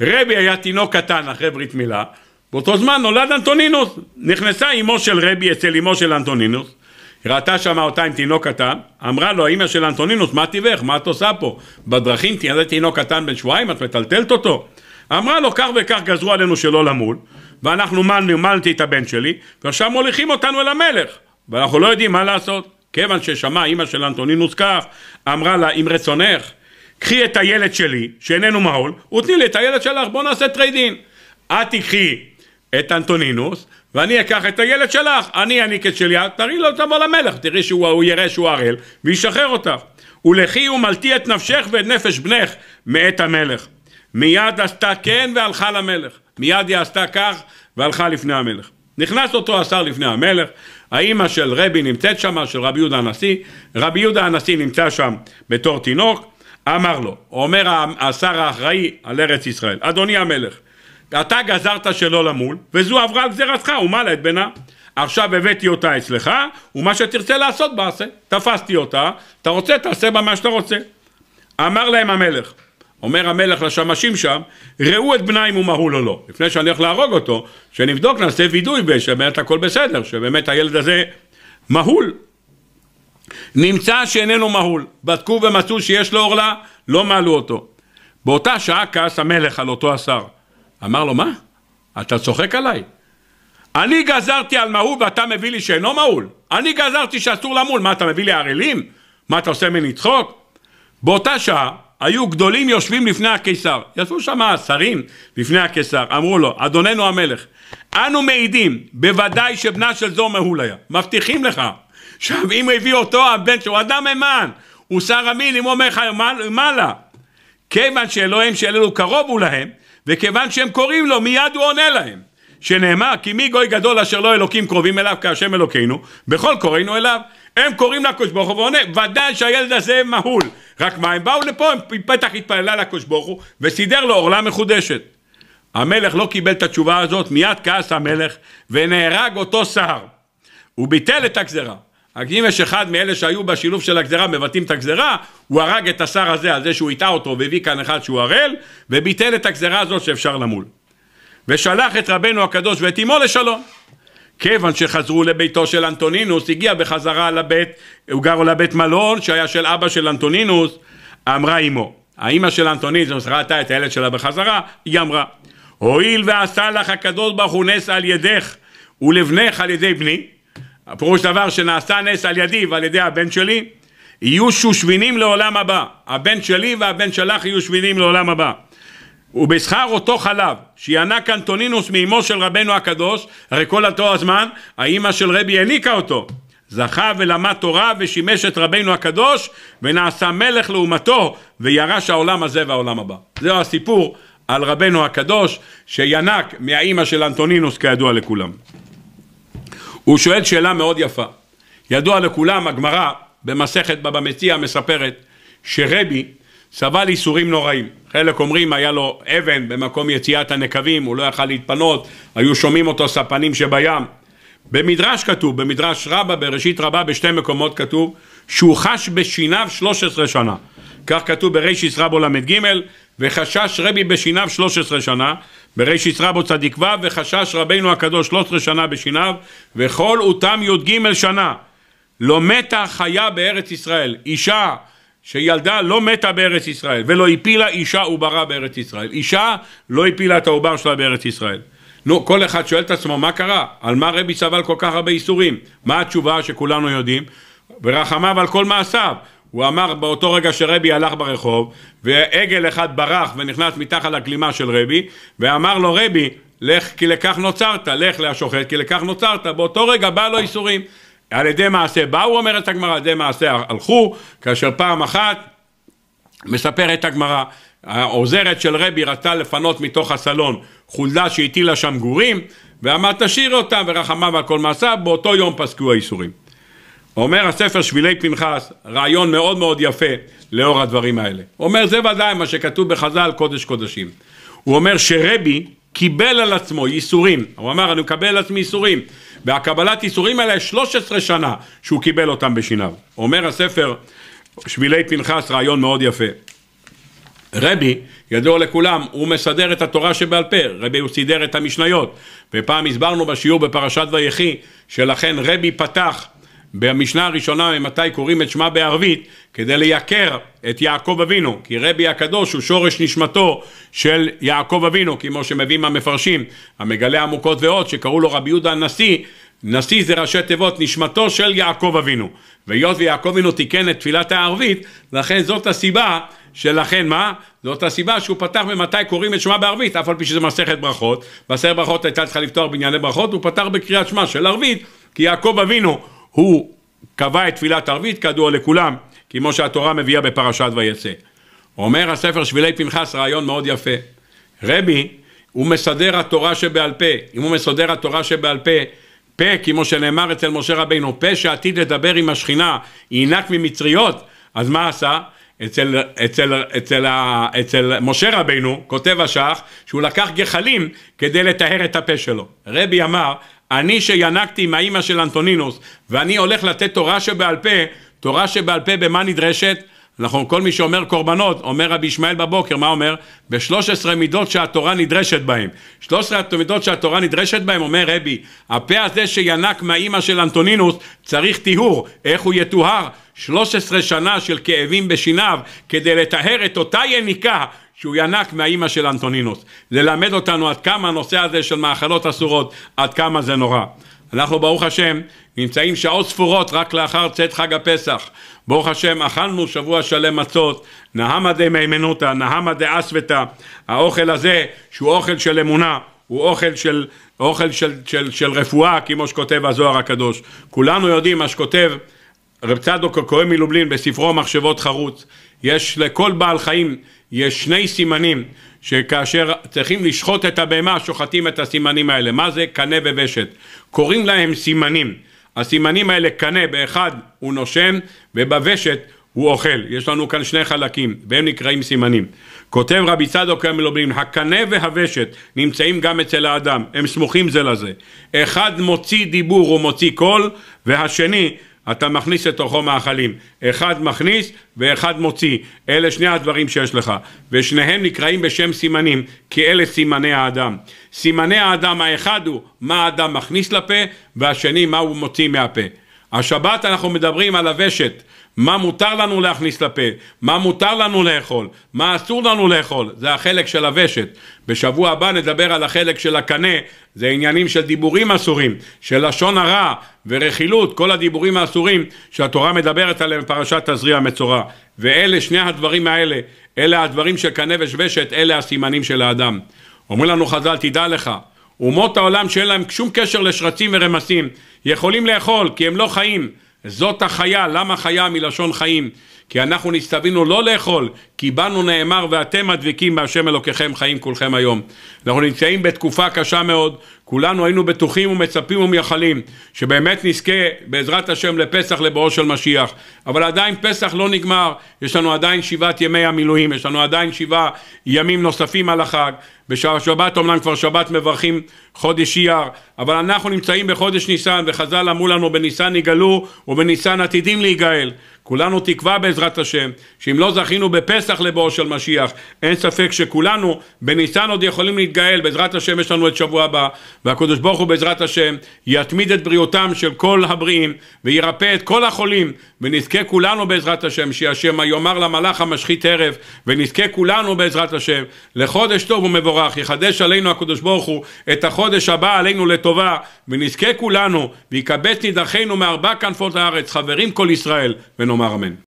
רבי היה תינוק קטן אחרי ברית מילה, באותו זמן נולד אנטונינוס. נכנסה אמו של רבי אצל אמו של אנטונינוס, ראתה שם אותה עם תינוק קטן, אמרה לו, האמא של אנטונינוס, מה טיבך? מה את עושה פה? בדרכים תהיה תינוק קטן בן שבועיים, את מטלטלת אותו? אמרה לו, כך וכך גזרו עלינו שלא למול, ואנחנו מלנו, מלתי את הבן שלי, ועכשיו מוליכים אותנו אל המלך, ואנחנו לא יודעים מה לעשות. כיוון ששמע אימא של אנטונינוס כך, אמרה לה, אם רצונך, קחי את הילד שלי, שאיננו מעול, ותני לי את הילד שלך, בוא נעשה טריידין. את תקחי את אנטונינוס, ואני אקח את הילד שלך, אני אעניק את שלי, תראי לו תבוא למלך, תראי שהוא ירא שהוא הראל, וישחרר אותך. ולכי ומלתי את נפשך ואת נפש בנך מאת המלך. מיד עשתה כן והלכה למלך. מיד היא עשתה כך והלכה לפני המלך. נכנס אותו השר לפני המלך, האימא של רבי נמצאת שם, של רבי יהודה הנשיא, רבי יהודה הנשיא נמצא שם בתור תינוק, אמר לו, אומר השר האחראי על ארץ ישראל, אדוני המלך, אתה גזרת שלא למול, וזו עברה על גזירתך, ומעלה את בנה. עכשיו הבאתי אותה אצלך, ומה שתרצה לעשות בה עשה. תפסתי אותה, אתה רוצה, תעשה בה מה שאתה רוצה. אמר להם המלך, אומר המלך לשמשים שם, ראו את בנה אם הוא מהול או לא. לפני שאני הולך להרוג אותו, שנבדוק, נעשה וידוי, שבאמת הכל בסדר, שבאמת הילד הזה מהול. נמצא שאיננו מהול, בדקו ומצאו שיש לו עורלה, לא מעלו אותו. באותה שעה כעס המלך על אותו השר. אמר לו, מה? אתה צוחק עליי? אני גזרתי על מהול ואתה מביא לי שאינו מהול. אני גזרתי שאסור למול. מה, אתה מביא לי ערלים? מה, אתה עושה ממני צחוק? באותה שעה היו גדולים יושבים לפני הקיסר. ישבו שם השרים לפני הקיסר, אמרו לו, אדוננו המלך, אנו מעידים, בוודאי שבנה של זו מהול היה, מבטיחים לך. עכשיו, אם הביא אותו הבן שהוא אדם אמן, הוא שר המין, אם הוא אומר לך, מה לה? כיוון שאלוהים של אלו קרוב הוא להם, וכיוון שהם קוראים לו, מיד הוא עונה להם. שנאמר כי מי גוי גדול אשר לא אלוקים קרובים אליו כהשם אלוקינו בכל קוראינו אליו הם קוראים לקדוש ברוך הוא ועונה ודאי שהילד הזה מהול רק מה הם באו לפה הם בטח התפללה לקדוש ברוך הוא וסידר לו עורלה מחודשת המלך לא קיבל את התשובה הזאת מיד כעס המלך ונהרג אותו שר הוא ביטל את הגזרה רק אם יש אחד מאלה שהיו בשילוב של הגזרה מבטאים את הגזרה, הוא הרג את השר הזה על זה שהוא הטעה אותו והביא כאן אחד שהוא הראל וביטל את הגזרה הזאת שאפשר למול. ושלח את רבנו הקדוש ואת אמו לשלום. כיוון שחזרו לביתו של אנטונינוס, הגיע בחזרה לבית, הוא גר לבית מלון שהיה של אבא של אנטונינוס, אמרה אמו. האימא של אנטונינוס ראתה את הילד שלה בחזרה, היא אמרה, הואיל ועשה לך הקדוש ברוך הוא נס על ידך ולבנך על ידי בני, הפירוש דבר שנעשה נס על ידי ועל ידי הבן שלי, יהיו שושבינים לעולם הבא. הבן שלי והבן שלך יהיו שושבינים לעולם הבא. ובשכר אותו חלב שינק אנטונינוס מאמו של רבנו הקדוש, הרי כל אותו הזמן האימא של רבי העניקה אותו. זכה ולמד תורה ושימש את רבנו הקדוש ונעשה מלך לעומתו וירש העולם הזה והעולם הבא. זהו הסיפור על רבנו הקדוש שינק מהאימא של אנטונינוס כידוע לכולם. הוא שואל שאלה מאוד יפה. ידוע לכולם הגמרא במסכת בבא מציע מספרת שרבי סבל ייסורים נוראים. חלק אומרים, היה לו אבן במקום יציאת הנקבים, הוא לא יכל להתפנות, היו שומעים אותו ספנים שבים. במדרש כתוב, במדרש רבה, בראשית רבה, בשתי מקומות כתוב, שהוא חש בשיניו 13 שנה. כך כתוב ברישיס רבו ל"ג, וחשש רבי בשיניו 13 שנה, ברישיס רבו צדיק ו', וחשש רבינו הקדוש 13 שנה בשיניו, וכל אותם י"ג שנה. לא מתה חיה בארץ ישראל. אישה שילדה לא מתה בארץ ישראל, ולא הפילה אישה עוברה בארץ ישראל. אישה לא הפילה את העובר שלה בארץ ישראל. נו, כל אחד שואל את עצמו, מה קרה? על מה רבי סבל כל כך הרבה איסורים? מה התשובה שכולנו יודעים? ורחמיו על כל מעשיו. הוא אמר באותו רגע שרבי הלך ברחוב, ועגל אחד ברח ונכנס מתחת לגלימה של רבי, ואמר לו רבי, לך כי לכך נוצרת, לך להשוחט כי לכך נוצרת, באותו רגע בא לו איסורים. על ידי מעשה באו, אומרת הגמרא, על ידי מעשה הלכו, כאשר פעם אחת מספרת הגמרא, העוזרת של רבי רצתה לפנות מתוך הסלון חולדה שהטילה שם גורים, ואמרת תשאיר אותם ורחמיו על כל מעשיו, באותו יום פסקו האיסורים. אומר הספר שבילי פנחס, רעיון מאוד מאוד יפה לאור הדברים האלה. אומר זה ודאי מה שכתוב בחז"ל קודש קודשים. הוא אומר שרבי קיבל על עצמו ייסורים, הוא אמר אני מקבל על עצמי ייסורים והקבלת איסורים האלה 13 שנה שהוא קיבל אותם בשיניו. אומר הספר שבילי פנחס רעיון מאוד יפה. רבי, ידוע לכולם, הוא מסדר את התורה שבעל פה, רבי הוא סידר את המשניות, ופעם הסברנו בשיעור בפרשת ויחי, שלכן רבי פתח במשנה הראשונה ממתי קוראים את שמה בערבית כדי לייקר את יעקב אבינו כי רבי הקדוש הוא שורש נשמתו של יעקב אבינו כמו שמביאים המפרשים המגלה עמוקות ועוד שקראו לו רבי יהודה הנשיא נשיא זה ראשי תיבות נשמתו של יעקב אבינו והיות ויעקב אבינו תיקן את תפילת הערבית לכן זאת הסיבה שלכן מה? זאת הסיבה שהוא פתח ממתי קוראים את שמע בערבית אף על פי שזה מסכת ברכות מסכת ברכות הייתה צריכה לפתוח בענייני ברכות הוא פתח בקריאת שמע של ערבית כי יעקב אבינו הוא קבע את תפילת ערבית כידוע לכולם, כמו שהתורה מביאה בפרשת ויצא. אומר הספר שבילי פנחס רעיון מאוד יפה. רבי הוא מסדר התורה שבעל פה, אם הוא מסדר התורה שבעל פה, פה כמו שנאמר אצל משה רבינו, פה שעתיד לדבר עם השכינה, יינק ממצריות, אז מה עשה? אצל, אצל, אצל, אצל משה רבינו, כותב השח, שהוא לקח גחלים כדי לטהר את הפה שלו. רבי אמר, אני שינקתי עם האימא של אנטונינוס ואני הולך לתת תורה שבעל פה, תורה שבעל פה במה נדרשת? נכון, כל מי שאומר קורבנות, אומר רבי ישמעאל בבוקר, מה אומר? ב-13 מידות שהתורה נדרשת בהם. 13 מידות שהתורה נדרשת בהם, אומר רבי, הפה הזה שינק מהאימא של אנטונינוס צריך טיהור, איך הוא יטוהר? 13 שנה של כאבים בשיניו כדי לטהר את אותה יניקה שהוא ינק מהאימא של אנטונינוס. ללמד אותנו עד כמה הנושא הזה של מאכלות אסורות, עד כמה זה נורא. אנחנו ברוך השם נמצאים שעות ספורות רק לאחר צאת חג הפסח. ברוך השם אכלנו שבוע שלם מצות, נהמא דה מימנותא, נהמא דה אסוותא. האוכל הזה שהוא אוכל של אמונה, הוא אוכל של, אוכל של, של, של רפואה כמו שכותב הזוהר הקדוש. כולנו יודעים מה שכותב רב צדוק הכהן מלובלין בספרו מחשבות חרוץ, יש לכל בעל חיים, יש שני סימנים שכאשר צריכים לשחוט את הבהמה, שוחטים את הסימנים האלה. מה זה קנה ובשת? קוראים להם סימנים. הסימנים האלה, קנה, באחד הוא נושם, ובוושת הוא אוכל. יש לנו כאן שני חלקים, והם נקראים סימנים. כותב רבי צדוק המלוברים, הקנה והוושת נמצאים גם אצל האדם, הם סמוכים זה לזה. אחד מוציא דיבור ומוציא קול, והשני אתה מכניס לתוכו מאכלים. אחד מכניס ואחד מוציא. אלה שני הדברים שיש לך. ושניהם נקראים בשם סימנים, כי אלה סימני האדם. סימני האדם האחד הוא מה האדם מכניס לפה, והשני מה הוא מוציא מהפה. השבת אנחנו מדברים על הוושת, מה מותר לנו להכניס לפה, מה מותר לנו לאכול, מה אסור לנו לאכול, זה החלק של הוושת. בשבוע הבא נדבר על החלק של הקנה, זה עניינים של דיבורים אסורים, של לשון הרע ורכילות, כל הדיבורים האסורים שהתורה מדברת עליהם בפרשת תזריע מצורע. ואלה, שני הדברים האלה, אלה הדברים של קנה ושוושת, אלה הסימנים של האדם. אומרים לנו חז"ל, תדע לך, אומות העולם שאין להם שום קשר לשרצים ורמסים, יכולים לאכול כי הם לא חיים. זאת החיה, למה חיה מלשון חיים? כי אנחנו נצטווינו לא לאכול, כי בנו נאמר ואתם מדביקים בהשם אלוקיכם חיים כולכם היום. אנחנו נמצאים בתקופה קשה מאוד, כולנו היינו בטוחים ומצפים ומייחלים שבאמת נזכה בעזרת השם לפסח לבואו של משיח, אבל עדיין פסח לא נגמר, יש לנו עדיין שבעת ימי המילואים, יש לנו עדיין שבעה ימים נוספים על החג, בשבת אומנם כבר שבת מברכים חודש אייר, אבל אנחנו נמצאים בחודש ניסן וחז"ל אמרו לנו בניסן נגאלו ובניסן עתידים להיגאל כולנו תקווה בעזרת השם, שאם לא זכינו בפסח לבואו של משיח, אין ספק שכולנו בניסן עוד יכולים להתגאל, בעזרת השם יש לנו את שבוע הבא, והקדוש ברוך הוא בעזרת השם יתמיד את בריאותם של כל הבריאים, וירפא את כל החולים, ונזכה כולנו בעזרת השם, שהשם יאמר למלאך המשחית הרף, ונזכה כולנו בעזרת השם לחודש טוב ומבורך, יחדש עלינו הקדוש ברוך הוא את החודש הבא עלינו לטובה, ונזכה כולנו, ויקבץ נידחינו מארבע כנפות הארץ, חברים כל ישראל, ונאמר Marmen.